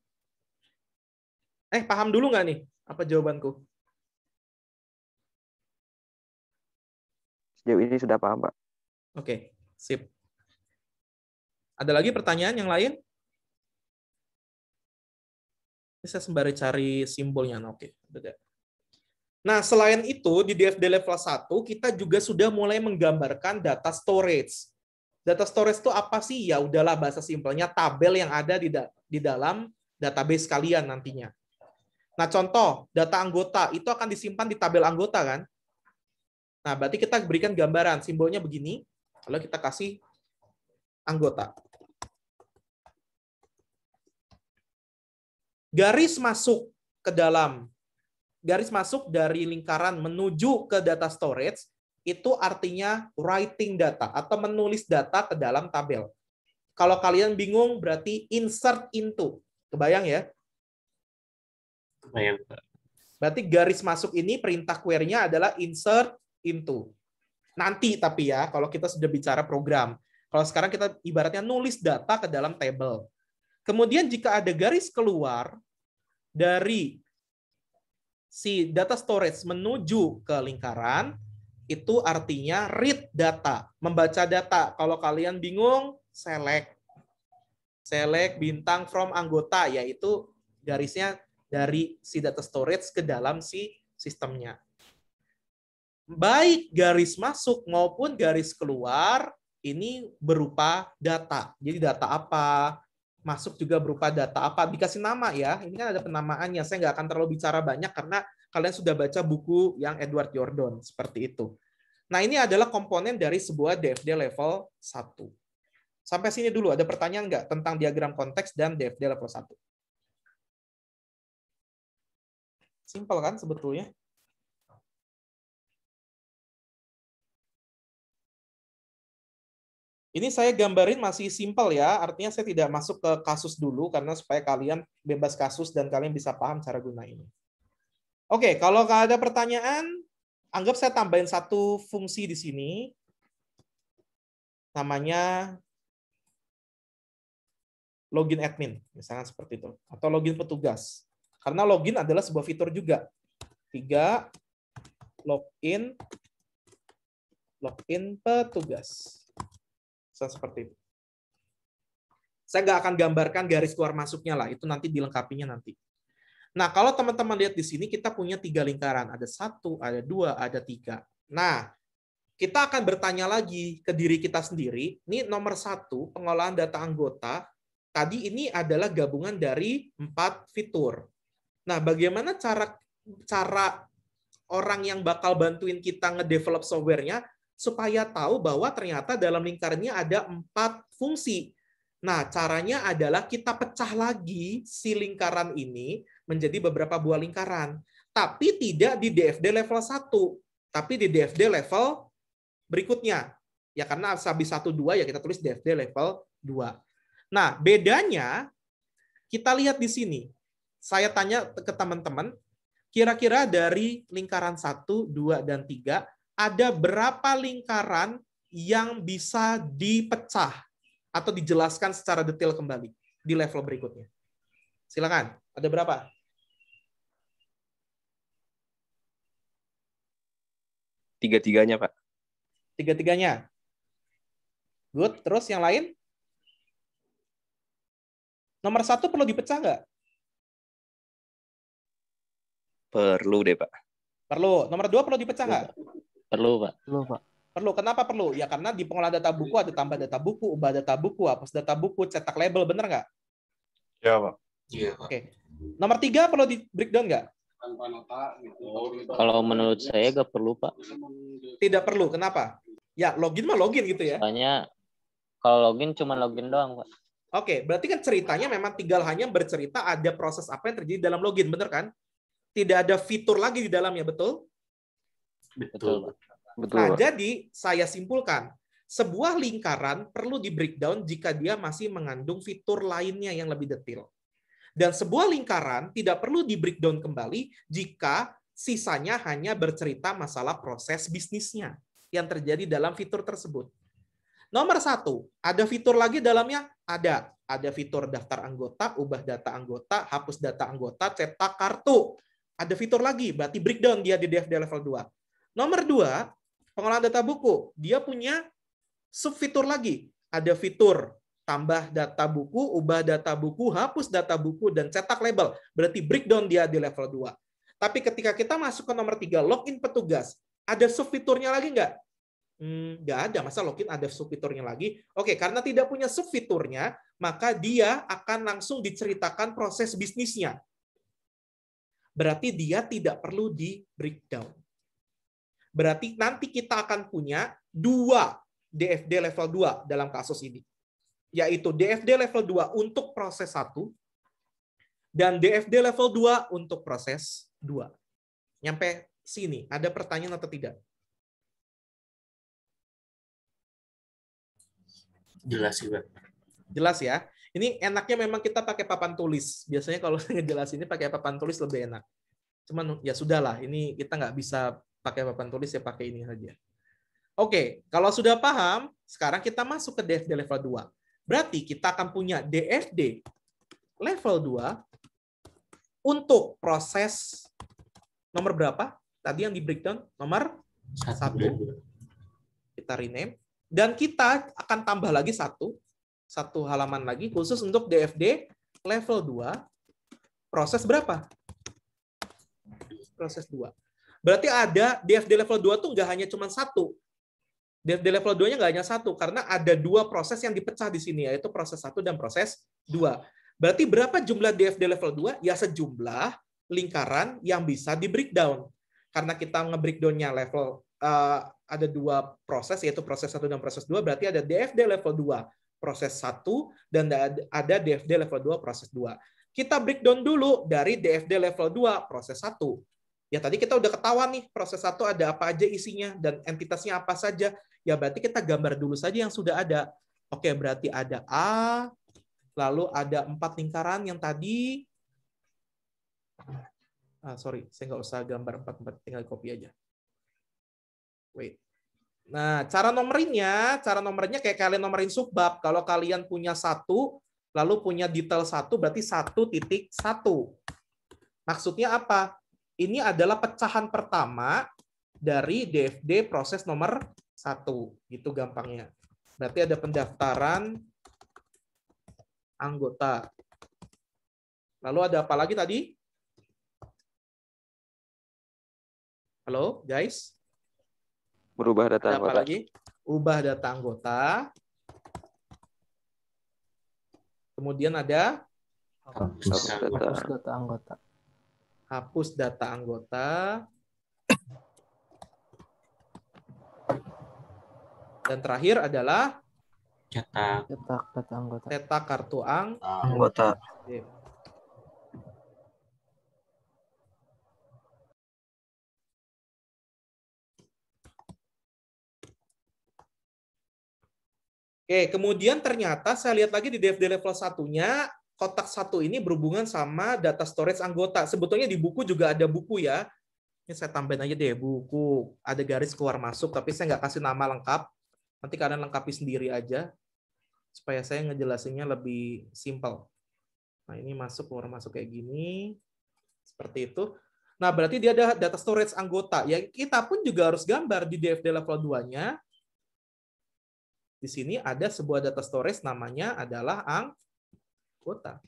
Eh, paham dulu nggak nih? Apa jawabanku? Sejauh ini sudah paham, Pak. Oke, sip. Ada lagi pertanyaan yang lain? Ini saya sembari cari simbolnya. Oke, ya. ada. Nah, selain itu di DFD level 1 kita juga sudah mulai menggambarkan data storage. Data storage itu apa sih? Ya udahlah bahasa simpelnya tabel yang ada di da di dalam database kalian nantinya. Nah, contoh data anggota itu akan disimpan di tabel anggota kan? Nah, berarti kita berikan gambaran simbolnya begini, kalau kita kasih anggota. Garis masuk ke dalam garis masuk dari lingkaran menuju ke data storage itu artinya writing data atau menulis data ke dalam tabel. Kalau kalian bingung berarti insert into. Kebayang ya? Kebayang, Berarti garis masuk ini perintah query-nya adalah insert into. Nanti tapi ya, kalau kita sudah bicara program. Kalau sekarang kita ibaratnya nulis data ke dalam table. Kemudian jika ada garis keluar dari si data storage menuju ke lingkaran, itu artinya read data, membaca data. Kalau kalian bingung, select. Select bintang from anggota, yaitu garisnya dari si data storage ke dalam si sistemnya. Baik garis masuk maupun garis keluar, ini berupa data. Jadi data apa, masuk juga berupa data apa dikasih nama ya ini kan ada penamaannya saya nggak akan terlalu bicara banyak karena kalian sudah baca buku yang Edward Jordan seperti itu nah ini adalah komponen dari sebuah DFD level 1 sampai sini dulu ada pertanyaan nggak tentang diagram konteks dan DFD level 1 simple kan sebetulnya Ini saya gambarin masih simpel ya, artinya saya tidak masuk ke kasus dulu karena supaya kalian bebas kasus dan kalian bisa paham cara guna ini. Oke, kalau ada pertanyaan, anggap saya tambahin satu fungsi di sini. Namanya login admin, misalnya seperti itu. Atau login petugas. Karena login adalah sebuah fitur juga. Tiga, login, login petugas seperti itu. Saya nggak akan gambarkan garis keluar masuknya lah, itu nanti dilengkapinya nanti. Nah, kalau teman-teman lihat di sini, kita punya tiga lingkaran. Ada satu, ada dua, ada tiga. Nah, kita akan bertanya lagi ke diri kita sendiri. Ini nomor satu, pengolahan data anggota. Tadi ini adalah gabungan dari empat fitur. Nah, bagaimana cara cara orang yang bakal bantuin kita ngedevelop softwarenya supaya tahu bahwa ternyata dalam lingkarannya ada empat fungsi. Nah, caranya adalah kita pecah lagi si lingkaran ini menjadi beberapa buah lingkaran. Tapi tidak di DFD level 1, tapi di DFD level berikutnya. Ya karena habis 1, 2 ya kita tulis DFD level 2. Nah, bedanya kita lihat di sini. Saya tanya ke teman-teman, kira-kira dari lingkaran 1, 2, dan 3, ada berapa lingkaran yang bisa dipecah atau dijelaskan secara detail kembali di level berikutnya. Silakan, ada berapa? Tiga-tiganya, Pak. Tiga-tiganya. Good, terus yang lain? Nomor satu perlu dipecah nggak? Perlu deh, Pak. Perlu. Nomor dua perlu dipecah nggak? Perlu, Pak. Perlu, Pak. Perlu. Kenapa perlu? Ya karena di pengolahan data buku ada tambah data buku, ubah data buku, hapus data buku, cetak label, bener nggak? Iya, Pak. Iya, Pak. Oke. Nomor tiga perlu di breakdown nggak? Gitu. Kalau menurut saya nggak perlu, Pak. Tidak perlu. Kenapa? Ya, login mah login gitu ya. Soalnya kalau login cuma login doang, Pak. Oke, berarti kan ceritanya memang tinggal hanya bercerita ada proses apa yang terjadi dalam login, bener kan? Tidak ada fitur lagi di dalamnya, betul? Betul. Betul. Nah, jadi saya simpulkan, sebuah lingkaran perlu di breakdown jika dia masih mengandung fitur lainnya yang lebih detail. Dan sebuah lingkaran tidak perlu di breakdown kembali jika sisanya hanya bercerita masalah proses bisnisnya yang terjadi dalam fitur tersebut. Nomor satu, ada fitur lagi dalamnya? Ada. Ada fitur daftar anggota, ubah data anggota, hapus data anggota, cetak kartu. Ada fitur lagi, berarti breakdown dia di DFD level 2. Nomor dua, pengolahan data buku. Dia punya subfitur lagi. Ada fitur tambah data buku, ubah data buku, hapus data buku, dan cetak label. Berarti breakdown dia di level 2. Tapi ketika kita masuk ke nomor 3, login petugas, ada subfiturnya lagi nggak? Hmm, nggak ada. Masa login ada subfiturnya lagi? Oke, karena tidak punya subfiturnya, maka dia akan langsung diceritakan proses bisnisnya. Berarti dia tidak perlu di breakdown. Berarti nanti kita akan punya dua DFD level 2 dalam kasus ini. Yaitu DFD level 2 untuk proses 1 dan DFD level 2 untuk proses 2. Nyampe sini, ada pertanyaan atau tidak? Jelas sih, Jelas ya. Ini enaknya memang kita pakai papan tulis. Biasanya kalau ngejelasin ini pakai papan tulis lebih enak. Cuman ya sudahlah, ini kita nggak bisa pakai papan tulis ya pakai ini saja. Oke, kalau sudah paham, sekarang kita masuk ke DFD level 2. Berarti kita akan punya DFD level 2 untuk proses nomor berapa? Tadi yang di breakdown nomor 1. Kita rename. Dan kita akan tambah lagi satu, satu halaman lagi khusus untuk DFD level 2 proses berapa? Proses 2. Berarti ada DFD level 2 tuh nggak hanya cuma satu. DFD level 2-nya nggak hanya satu, karena ada dua proses yang dipecah di sini, yaitu proses satu dan proses dua. Berarti berapa jumlah DFD level 2? Ya sejumlah lingkaran yang bisa di-breakdown. Karena kita nge-breakdown-nya level uh, ada dua proses, yaitu proses satu dan proses dua, berarti ada DFD level 2 proses satu dan ada DFD level 2 proses dua Kita breakdown dulu dari DFD level 2 proses satu Ya tadi kita udah ketahuan nih proses satu ada apa aja isinya dan entitasnya apa saja. Ya berarti kita gambar dulu saja yang sudah ada. Oke, berarti ada A, lalu ada empat lingkaran yang tadi. Ah, sorry, saya nggak usah gambar empat empat, tinggal copy aja. Wait. Nah, cara nomerinnya, cara nomerinnya kayak kalian nomerin subbab. Kalau kalian punya satu, lalu punya detail satu, berarti satu titik satu. Maksudnya apa? Ini adalah pecahan pertama dari DFD proses nomor satu, gitu gampangnya. Berarti ada pendaftaran anggota. Lalu ada apa lagi tadi? Halo, guys. Berubah data Apa lagi? Ubah data anggota. Kemudian ada hapus data. data anggota hapus data anggota, dan terakhir adalah cetak cetak data anggota cetak kartu ang anggota Oke. kemudian ternyata saya lihat lagi di DFD level satunya kotak satu ini berhubungan sama data storage anggota. Sebetulnya di buku juga ada buku ya. Ini saya tambahin aja deh buku. Ada garis keluar masuk, tapi saya nggak kasih nama lengkap. Nanti kalian lengkapi sendiri aja supaya saya ngejelasinnya lebih simpel. Nah ini masuk keluar masuk kayak gini, seperti itu. Nah berarti dia ada data storage anggota. Ya kita pun juga harus gambar di DFD level 2-nya. Di sini ada sebuah data storage namanya adalah ang kota.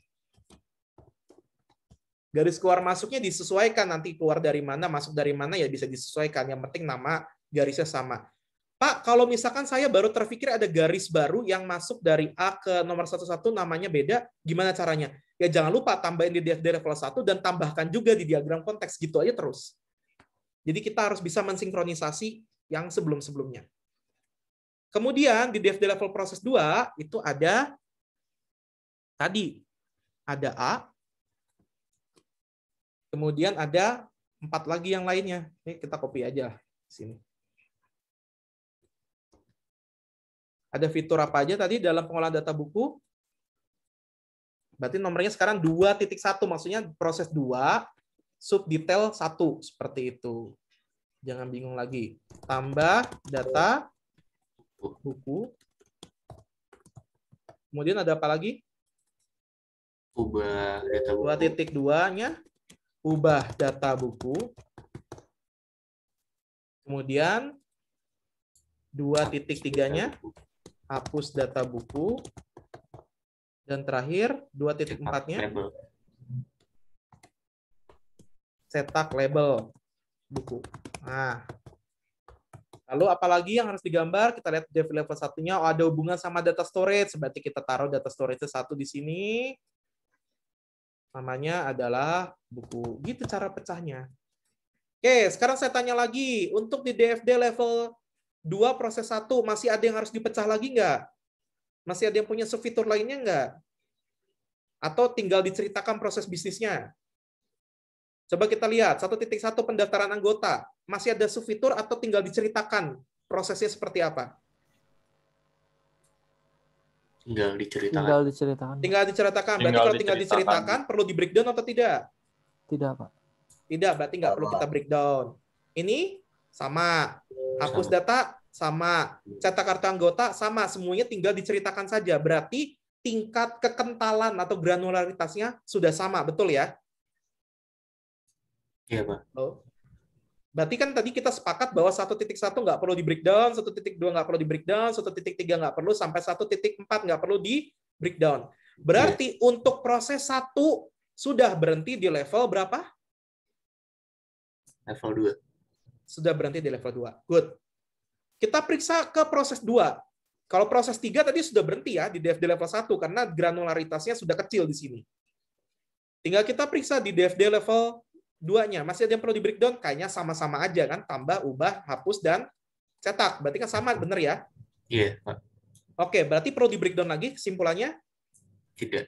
Garis keluar masuknya disesuaikan nanti keluar dari mana, masuk dari mana ya bisa disesuaikan. Yang penting nama garisnya sama. Pak, kalau misalkan saya baru terpikir ada garis baru yang masuk dari A ke nomor 11 namanya beda, gimana caranya? Ya jangan lupa tambahin di level 1 dan tambahkan juga di diagram konteks gitu aja terus. Jadi kita harus bisa mensinkronisasi yang sebelum-sebelumnya. Kemudian di DFD level proses 2 itu ada Tadi ada A, kemudian ada empat lagi yang lainnya. Ini kita copy aja sini. Ada fitur apa aja tadi dalam pengolahan data buku? Berarti nomornya sekarang 2.1, maksudnya proses 2, sub detail 1, seperti itu. Jangan bingung lagi. Tambah data buku. Kemudian ada apa lagi? ubah data buku. Dua titik duanya ubah data buku. Kemudian dua titik tiganya hapus data buku. Dan terakhir dua titik empatnya cetak label buku. Nah, Lalu apalagi yang harus digambar? Kita lihat dev level satunya oh, ada hubungan sama data storage. Berarti kita taruh data storage satu di sini, Namanya adalah buku. Gitu cara pecahnya. Oke, sekarang saya tanya lagi. Untuk di DFD level 2 proses 1, masih ada yang harus dipecah lagi enggak? Masih ada yang punya fitur lainnya enggak? Atau tinggal diceritakan proses bisnisnya? Coba kita lihat, satu titik satu pendaftaran anggota. Masih ada subfitur atau tinggal diceritakan prosesnya seperti apa? Tinggal diceritakan. Tinggal diceritakan. Tinggal diceritakan. Berarti tinggal kalau tinggal diceritakan, perlu di breakdown atau tidak? Tidak, Pak. Tidak, berarti nggak perlu kita breakdown. Ini sama. Hapus sama. data sama. Cetak kartu anggota sama. Semuanya tinggal diceritakan saja. Berarti tingkat kekentalan atau granularitasnya sudah sama, betul ya? Iya, Pak. Oh. Berarti kan tadi kita sepakat bahwa satu titik satu nggak perlu di breakdown, satu titik dua nggak perlu di breakdown, satu titik tiga nggak perlu, sampai satu titik empat nggak perlu di breakdown. Berarti yeah. untuk proses satu sudah berhenti di level berapa? Level 2. Sudah berhenti di level 2. Good. Kita periksa ke proses 2. Kalau proses 3 tadi sudah berhenti ya di DFD level 1 karena granularitasnya sudah kecil di sini. Tinggal kita periksa di DFD level duanya. Masih ada yang perlu di breakdown? Kayaknya sama-sama aja kan, tambah, ubah, hapus, dan cetak. Berarti kan sama, bener ya? Iya. Yeah. Oke, berarti perlu di breakdown lagi kesimpulannya? Tidak.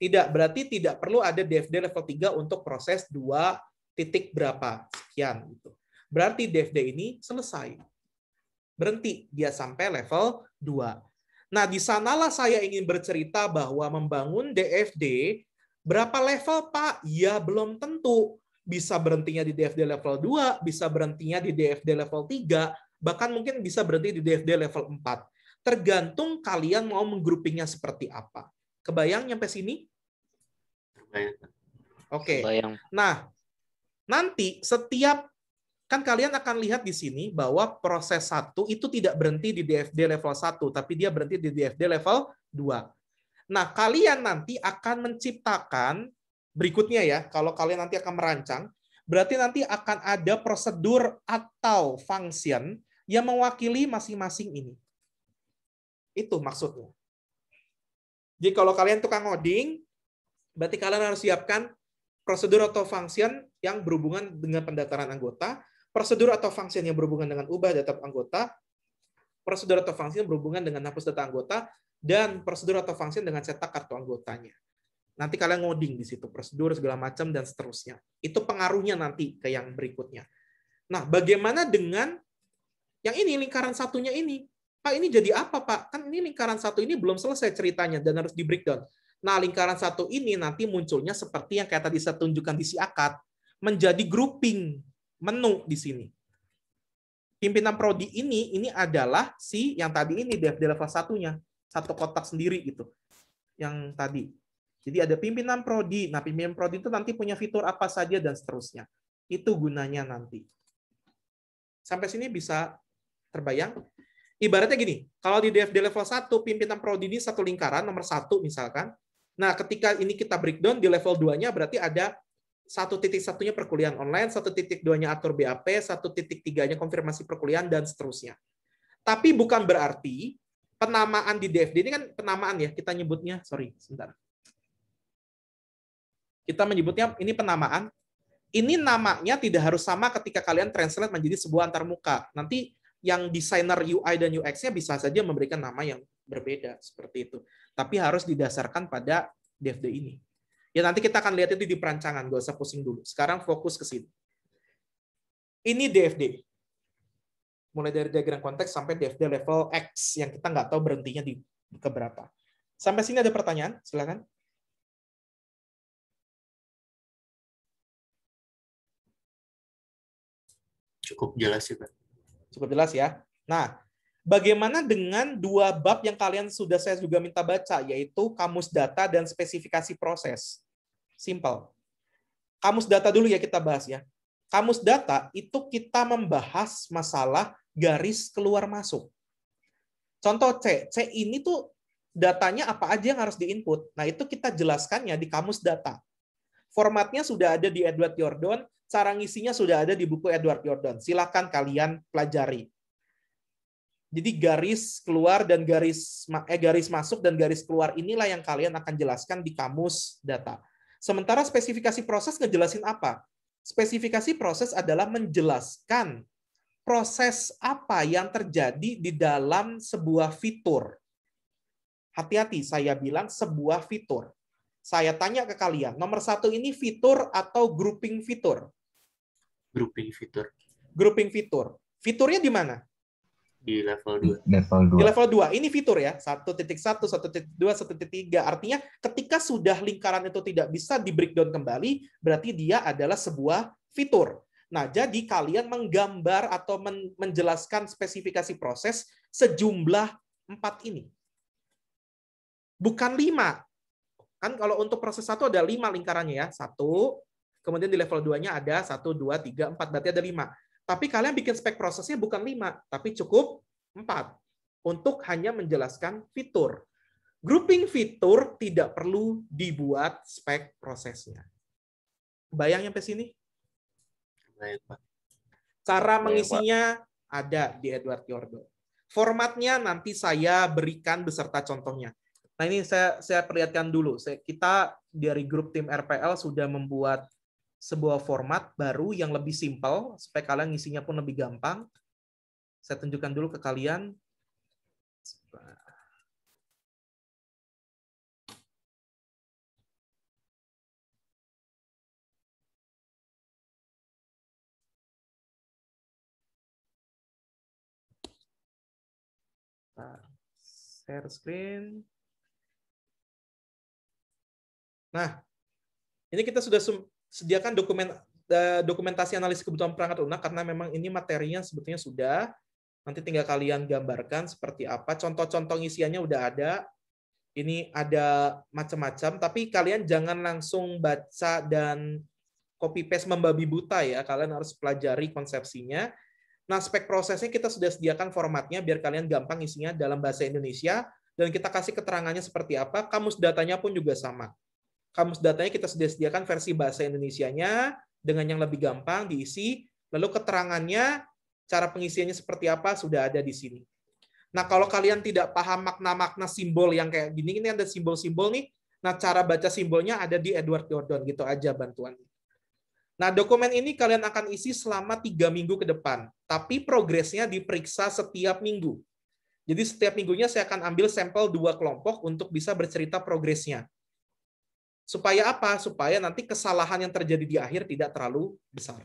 Tidak, berarti tidak perlu ada DFD level 3 untuk proses dua titik berapa. Sekian. Gitu. Berarti DFD ini selesai. Berhenti, dia sampai level 2. Nah, di sanalah saya ingin bercerita bahwa membangun DFD Berapa level, Pak? Ya, belum tentu bisa berhentinya di DFD level 2, bisa berhentinya di DFD level 3, bahkan mungkin bisa berhenti di DFD level 4. Tergantung kalian mau menggrupingnya seperti apa. Kebayang nyampe sini? Oke. Okay. Nah, nanti setiap kan kalian akan lihat di sini bahwa proses satu itu tidak berhenti di DFD level 1, tapi dia berhenti di DFD level 2. Nah, kalian nanti akan menciptakan berikutnya ya, kalau kalian nanti akan merancang, berarti nanti akan ada prosedur atau function yang mewakili masing-masing ini. Itu maksudnya. Jadi kalau kalian tukang coding, berarti kalian harus siapkan prosedur atau function yang berhubungan dengan pendaftaran anggota, prosedur atau function yang berhubungan dengan ubah data anggota, prosedur atau function yang berhubungan dengan hapus data anggota, dan prosedur atau function dengan cetak kartu anggotanya. Nanti kalian ngoding di situ, prosedur segala macam dan seterusnya. Itu pengaruhnya nanti ke yang berikutnya. Nah, bagaimana dengan yang ini lingkaran satunya ini? Pak, ini jadi apa, Pak? Kan ini lingkaran satu ini belum selesai ceritanya dan harus di breakdown. Nah, lingkaran satu ini nanti munculnya seperti yang kayak tadi saya tunjukkan di si akad, menjadi grouping menu di sini pimpinan prodi ini ini adalah si yang tadi ini di level satunya satu kotak sendiri itu yang tadi jadi ada pimpinan prodi. Nah, pimpinan prodi itu nanti punya fitur apa saja dan seterusnya. Itu gunanya nanti. Sampai sini bisa terbayang? Ibaratnya gini, kalau di DFD level 1, pimpinan prodi ini satu lingkaran, nomor satu misalkan. Nah, ketika ini kita breakdown di level 2-nya berarti ada satu titik satunya perkuliahan online, satu titik duanya atur BAP, satu titik tiganya konfirmasi perkuliahan, dan seterusnya. Tapi bukan berarti penamaan di DFD ini kan penamaan ya, kita nyebutnya, sorry, sebentar kita menyebutnya ini penamaan. Ini namanya tidak harus sama ketika kalian translate menjadi sebuah antarmuka. Nanti yang desainer UI dan UX-nya bisa saja memberikan nama yang berbeda seperti itu. Tapi harus didasarkan pada DFD ini. Ya nanti kita akan lihat itu di perancangan, gak usah pusing dulu. Sekarang fokus ke sini. Ini DFD. Mulai dari diagram konteks sampai DFD level X yang kita nggak tahu berhentinya di keberapa. Sampai sini ada pertanyaan? Silakan. cukup jelas juga. Cukup jelas ya. Nah, bagaimana dengan dua bab yang kalian sudah saya juga minta baca, yaitu kamus data dan spesifikasi proses. Simple. Kamus data dulu ya kita bahas ya. Kamus data itu kita membahas masalah garis keluar masuk. Contoh C, C ini tuh datanya apa aja yang harus diinput. Nah, itu kita jelaskannya di kamus data formatnya sudah ada di Edward Jordan, cara ngisinya sudah ada di buku Edward Jordan. Silakan kalian pelajari. Jadi garis keluar dan garis eh garis masuk dan garis keluar inilah yang kalian akan jelaskan di kamus data. Sementara spesifikasi proses ngejelasin apa? Spesifikasi proses adalah menjelaskan proses apa yang terjadi di dalam sebuah fitur. Hati-hati, saya bilang sebuah fitur. Saya tanya ke kalian, nomor satu ini fitur atau grouping fitur? Grouping fitur. Grouping fitur. Fiturnya di mana? Di level 2. Level 2. Di level 2. Ini fitur ya. 1.1, 1.2, 1.3. Artinya ketika sudah lingkaran itu tidak bisa di breakdown kembali, berarti dia adalah sebuah fitur. Nah, jadi kalian menggambar atau menjelaskan spesifikasi proses sejumlah empat ini. Bukan lima, Kan kalau untuk proses satu ada lima lingkarannya ya. Satu, kemudian di level 2-nya ada satu, dua, tiga, empat. Berarti ada lima. Tapi kalian bikin spek prosesnya bukan lima, tapi cukup empat. Untuk hanya menjelaskan fitur. Grouping fitur tidak perlu dibuat spek prosesnya. Bayang sampai sini? Baik, Pak. Cara mengisinya ada di Edward Yordo. Formatnya nanti saya berikan beserta contohnya. Nah ini saya saya perlihatkan dulu. Saya, kita dari grup tim RPL sudah membuat sebuah format baru yang lebih simpel supaya kalian ngisinya pun lebih gampang. Saya tunjukkan dulu ke kalian. Nah, share screen. Nah, ini kita sudah sediakan dokumen eh, dokumentasi analisis kebutuhan perangkat lunak karena memang ini materinya sebetulnya sudah nanti tinggal kalian gambarkan seperti apa contoh-contoh isiannya udah ada ini ada macam-macam tapi kalian jangan langsung baca dan copy paste membabi buta ya kalian harus pelajari konsepsinya nah spek prosesnya kita sudah sediakan formatnya biar kalian gampang isinya dalam bahasa Indonesia dan kita kasih keterangannya seperti apa kamus datanya pun juga sama kamus datanya kita sediakan versi bahasa Indonesianya dengan yang lebih gampang diisi, lalu keterangannya, cara pengisiannya seperti apa sudah ada di sini. Nah, kalau kalian tidak paham makna-makna simbol yang kayak gini, ini ada simbol-simbol nih. Nah, cara baca simbolnya ada di Edward Gordon, gitu aja bantuan. Nah, dokumen ini kalian akan isi selama tiga minggu ke depan, tapi progresnya diperiksa setiap minggu. Jadi setiap minggunya saya akan ambil sampel dua kelompok untuk bisa bercerita progresnya. Supaya apa? Supaya nanti kesalahan yang terjadi di akhir tidak terlalu besar.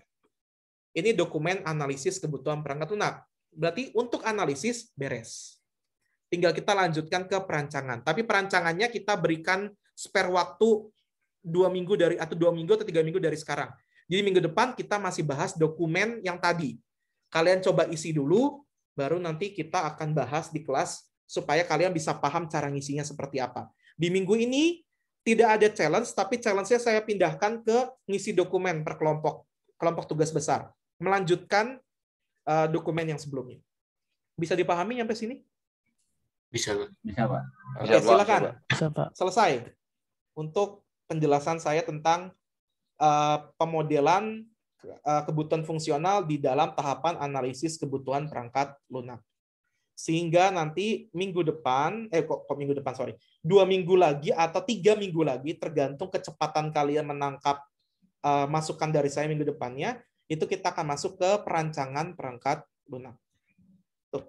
Ini dokumen analisis kebutuhan perangkat lunak. Berarti untuk analisis beres. Tinggal kita lanjutkan ke perancangan. Tapi perancangannya kita berikan spare waktu dua minggu dari atau dua minggu atau tiga minggu dari sekarang. Jadi minggu depan kita masih bahas dokumen yang tadi. Kalian coba isi dulu, baru nanti kita akan bahas di kelas supaya kalian bisa paham cara ngisinya seperti apa. Di minggu ini tidak ada challenge, tapi challenge-nya saya pindahkan ke ngisi dokumen per kelompok, kelompok tugas besar. Melanjutkan uh, dokumen yang sebelumnya. Bisa dipahami sampai sini? Bisa, Pak. Bisa, Pak. Oke, silakan. Bisa, Pak. Selesai. Untuk penjelasan saya tentang uh, pemodelan uh, kebutuhan fungsional di dalam tahapan analisis kebutuhan perangkat lunak sehingga nanti minggu depan eh kok, kok minggu depan sorry dua minggu lagi atau tiga minggu lagi tergantung kecepatan kalian menangkap uh, masukan dari saya minggu depannya itu kita akan masuk ke perancangan perangkat lunak Tuh.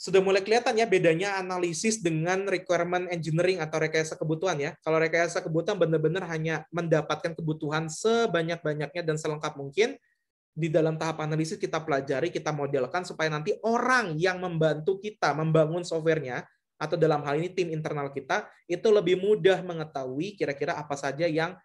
sudah mulai kelihatan ya bedanya analisis dengan requirement engineering atau rekayasa kebutuhan ya kalau rekayasa kebutuhan benar-benar hanya mendapatkan kebutuhan sebanyak-banyaknya dan selengkap mungkin di dalam tahap analisis kita pelajari, kita modelkan supaya nanti orang yang membantu kita membangun softwarenya atau dalam hal ini tim internal kita itu lebih mudah mengetahui kira-kira apa saja yang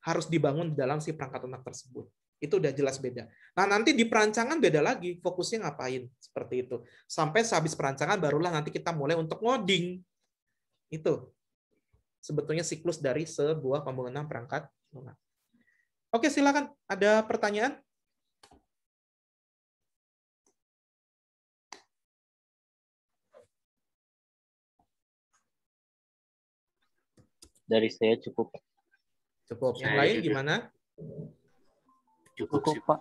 harus dibangun dalam si perangkat lunak tersebut. Itu udah jelas beda. Nah, nanti di perancangan beda lagi, fokusnya ngapain seperti itu. Sampai sehabis perancangan barulah nanti kita mulai untuk ngoding. Itu sebetulnya siklus dari sebuah pembangunan perangkat lunak. Oke, silakan. Ada pertanyaan? dari saya cukup. Cukup. Yang saya lain gimana? Cukup, cukup Pak.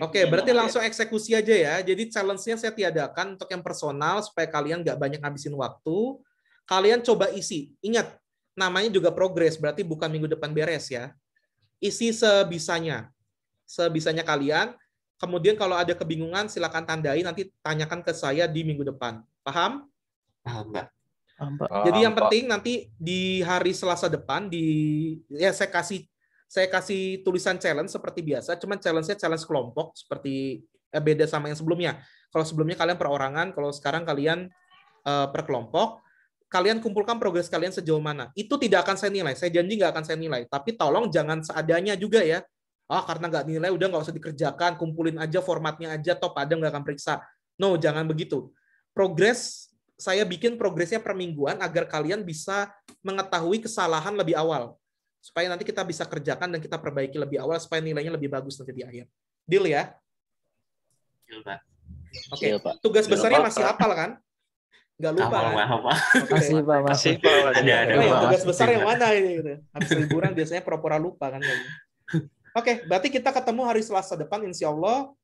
Oke, okay, iya, berarti iya. langsung eksekusi aja ya. Jadi challenge-nya saya tiadakan untuk yang personal supaya kalian nggak banyak ngabisin waktu. Kalian coba isi. Ingat, namanya juga progres, berarti bukan minggu depan beres ya. Isi sebisanya. Sebisanya kalian. Kemudian kalau ada kebingungan, silakan tandai, nanti tanyakan ke saya di minggu depan. Paham? Paham, Mbak. Jadi yang penting nanti di hari Selasa depan di ya saya kasih saya kasih tulisan challenge seperti biasa, cuman challenge-nya challenge kelompok seperti eh, beda sama yang sebelumnya. Kalau sebelumnya kalian perorangan, kalau sekarang kalian eh, per kelompok, kalian kumpulkan progres kalian sejauh mana. Itu tidak akan saya nilai, saya janji nggak akan saya nilai. Tapi tolong jangan seadanya juga ya. Ah karena nggak nilai udah nggak usah dikerjakan, kumpulin aja formatnya aja, top ada nggak akan periksa. No, jangan begitu. Progres saya bikin progresnya per mingguan agar kalian bisa mengetahui kesalahan lebih awal. Supaya nanti kita bisa kerjakan dan kita perbaiki lebih awal supaya nilainya lebih bagus nanti di akhir. Deal ya? Deal, Pak. Oke, okay. tugas Deal, besarnya Pak. masih hafal kan? Gak lupa apa, kan? Apa, Masih, Pak. Masih, Pak. Ada, ada, ya, tugas besar yang mana ini? Gitu. Habis liburan biasanya pura-pura lupa kan. Oke, okay, berarti kita ketemu hari Selasa depan insya Allah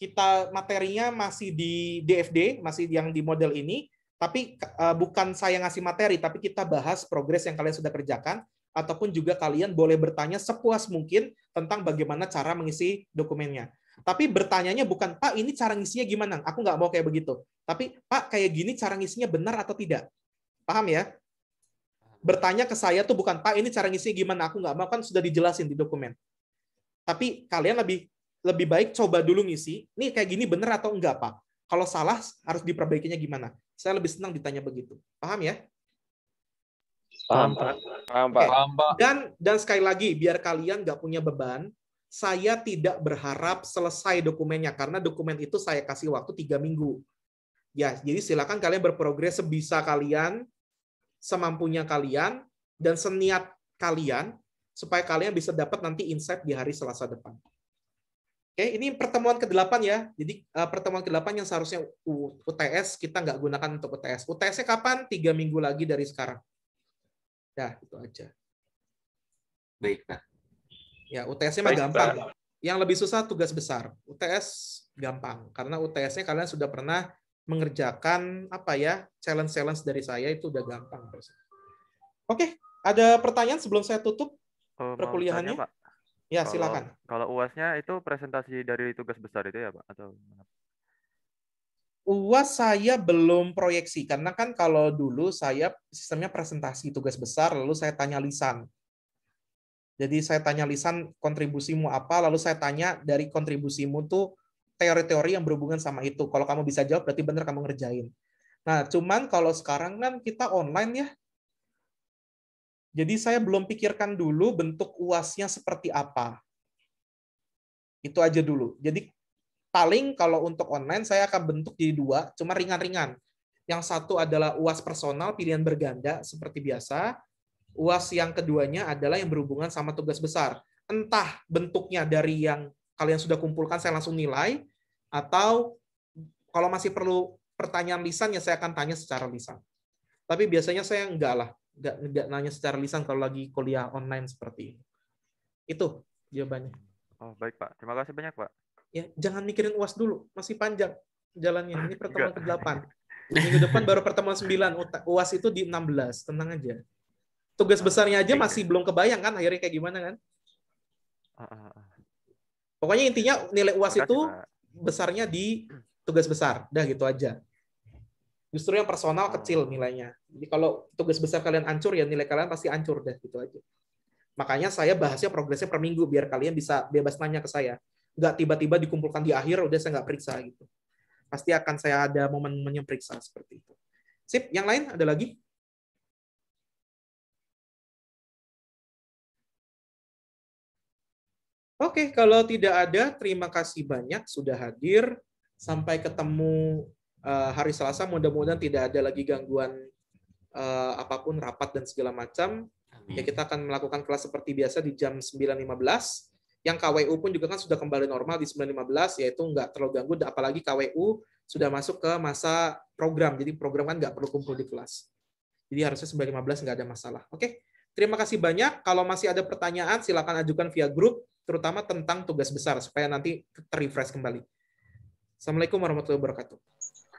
kita materinya masih di DFD, masih yang di model ini, tapi uh, bukan saya ngasih materi, tapi kita bahas progres yang kalian sudah kerjakan, ataupun juga kalian boleh bertanya sepuas mungkin tentang bagaimana cara mengisi dokumennya. Tapi bertanyanya bukan, Pak ini cara ngisinya gimana? Aku nggak mau kayak begitu. Tapi, Pak kayak gini cara ngisinya benar atau tidak? Paham ya? Bertanya ke saya tuh bukan, Pak ini cara ngisinya gimana? Aku nggak mau, kan sudah dijelasin di dokumen. Tapi kalian lebih lebih baik coba dulu ngisi, ini kayak gini benar atau enggak, Pak? Kalau salah harus diperbaikinya gimana? Saya lebih senang ditanya begitu. Paham ya? Paham, Pak. Paham, Pak. Dan dan sekali lagi biar kalian nggak punya beban, saya tidak berharap selesai dokumennya karena dokumen itu saya kasih waktu tiga minggu. Ya, jadi silakan kalian berprogres sebisa kalian, semampunya kalian, dan seniat kalian supaya kalian bisa dapat nanti insight di hari Selasa depan. Oke, ini pertemuan ke-8 ya. Jadi eh, pertemuan ke-8 yang seharusnya UTS kita nggak gunakan untuk UTS. UTS-nya kapan? Tiga minggu lagi dari sekarang. Ya, itu aja. Baik, Pak. Ya, UTS-nya mah gampang. Yang lebih susah tugas besar. UTS gampang karena UTS-nya kalian sudah pernah mengerjakan apa ya? challenge-challenge dari saya itu udah gampang. Oke, ada pertanyaan sebelum saya tutup perkuliahannya? Tanya, Ya, kalau, silakan. Kalau UASnya itu presentasi dari tugas besar itu ya, Pak? Atau UAS saya belum proyeksi karena kan kalau dulu saya sistemnya presentasi tugas besar lalu saya tanya lisan. Jadi saya tanya lisan kontribusimu apa lalu saya tanya dari kontribusimu tuh teori-teori yang berhubungan sama itu. Kalau kamu bisa jawab berarti benar kamu ngerjain. Nah, cuman kalau sekarang kan kita online ya. Jadi saya belum pikirkan dulu bentuk uasnya seperti apa. Itu aja dulu. Jadi paling kalau untuk online saya akan bentuk jadi dua, cuma ringan-ringan. Yang satu adalah uas personal pilihan berganda seperti biasa. Uas yang keduanya adalah yang berhubungan sama tugas besar. Entah bentuknya dari yang kalian sudah kumpulkan saya langsung nilai atau kalau masih perlu pertanyaan lisan ya saya akan tanya secara lisan. Tapi biasanya saya enggak lah nggak nggak nanya secara lisan kalau lagi kuliah online seperti ini. Itu jawabannya. Oh baik pak, terima kasih banyak pak. Ya jangan mikirin uas dulu, masih panjang jalannya. Ini pertemuan ke 8 Minggu depan baru pertemuan sembilan. uas itu di enam belas, tenang aja. Tugas ah, besarnya aja masih belum kebayang kan akhirnya kayak gimana kan? Ah, ah, Pokoknya intinya nilai uas itu besarnya di tugas besar, dah gitu aja. Justru yang personal oh. kecil nilainya. Jadi kalau tugas besar kalian ancur ya nilai kalian pasti ancur deh gitu aja. Makanya saya bahasnya progresnya per minggu biar kalian bisa bebas nanya ke saya. Nggak tiba-tiba dikumpulkan di akhir udah saya nggak periksa gitu. Pasti akan saya ada momen menyemperiksa seperti itu. Sip, yang lain ada lagi? Oke, kalau tidak ada, terima kasih banyak sudah hadir. Sampai ketemu Eh, hari Selasa mudah-mudahan tidak ada lagi gangguan uh, apapun rapat dan segala macam. Ya, Amin. Ya kita akan melakukan kelas seperti biasa di jam 9.15. Yang KWU pun juga kan sudah kembali normal di 9.15 yaitu nggak terlalu ganggu apalagi KWU sudah masuk ke masa program. Jadi program kan nggak perlu kumpul di kelas. Jadi harusnya 9.15 nggak ada masalah. Oke. Terima kasih banyak. Kalau masih ada pertanyaan silakan ajukan via grup terutama tentang tugas besar supaya nanti terrefresh kembali. Assalamualaikum warahmatullahi wabarakatuh.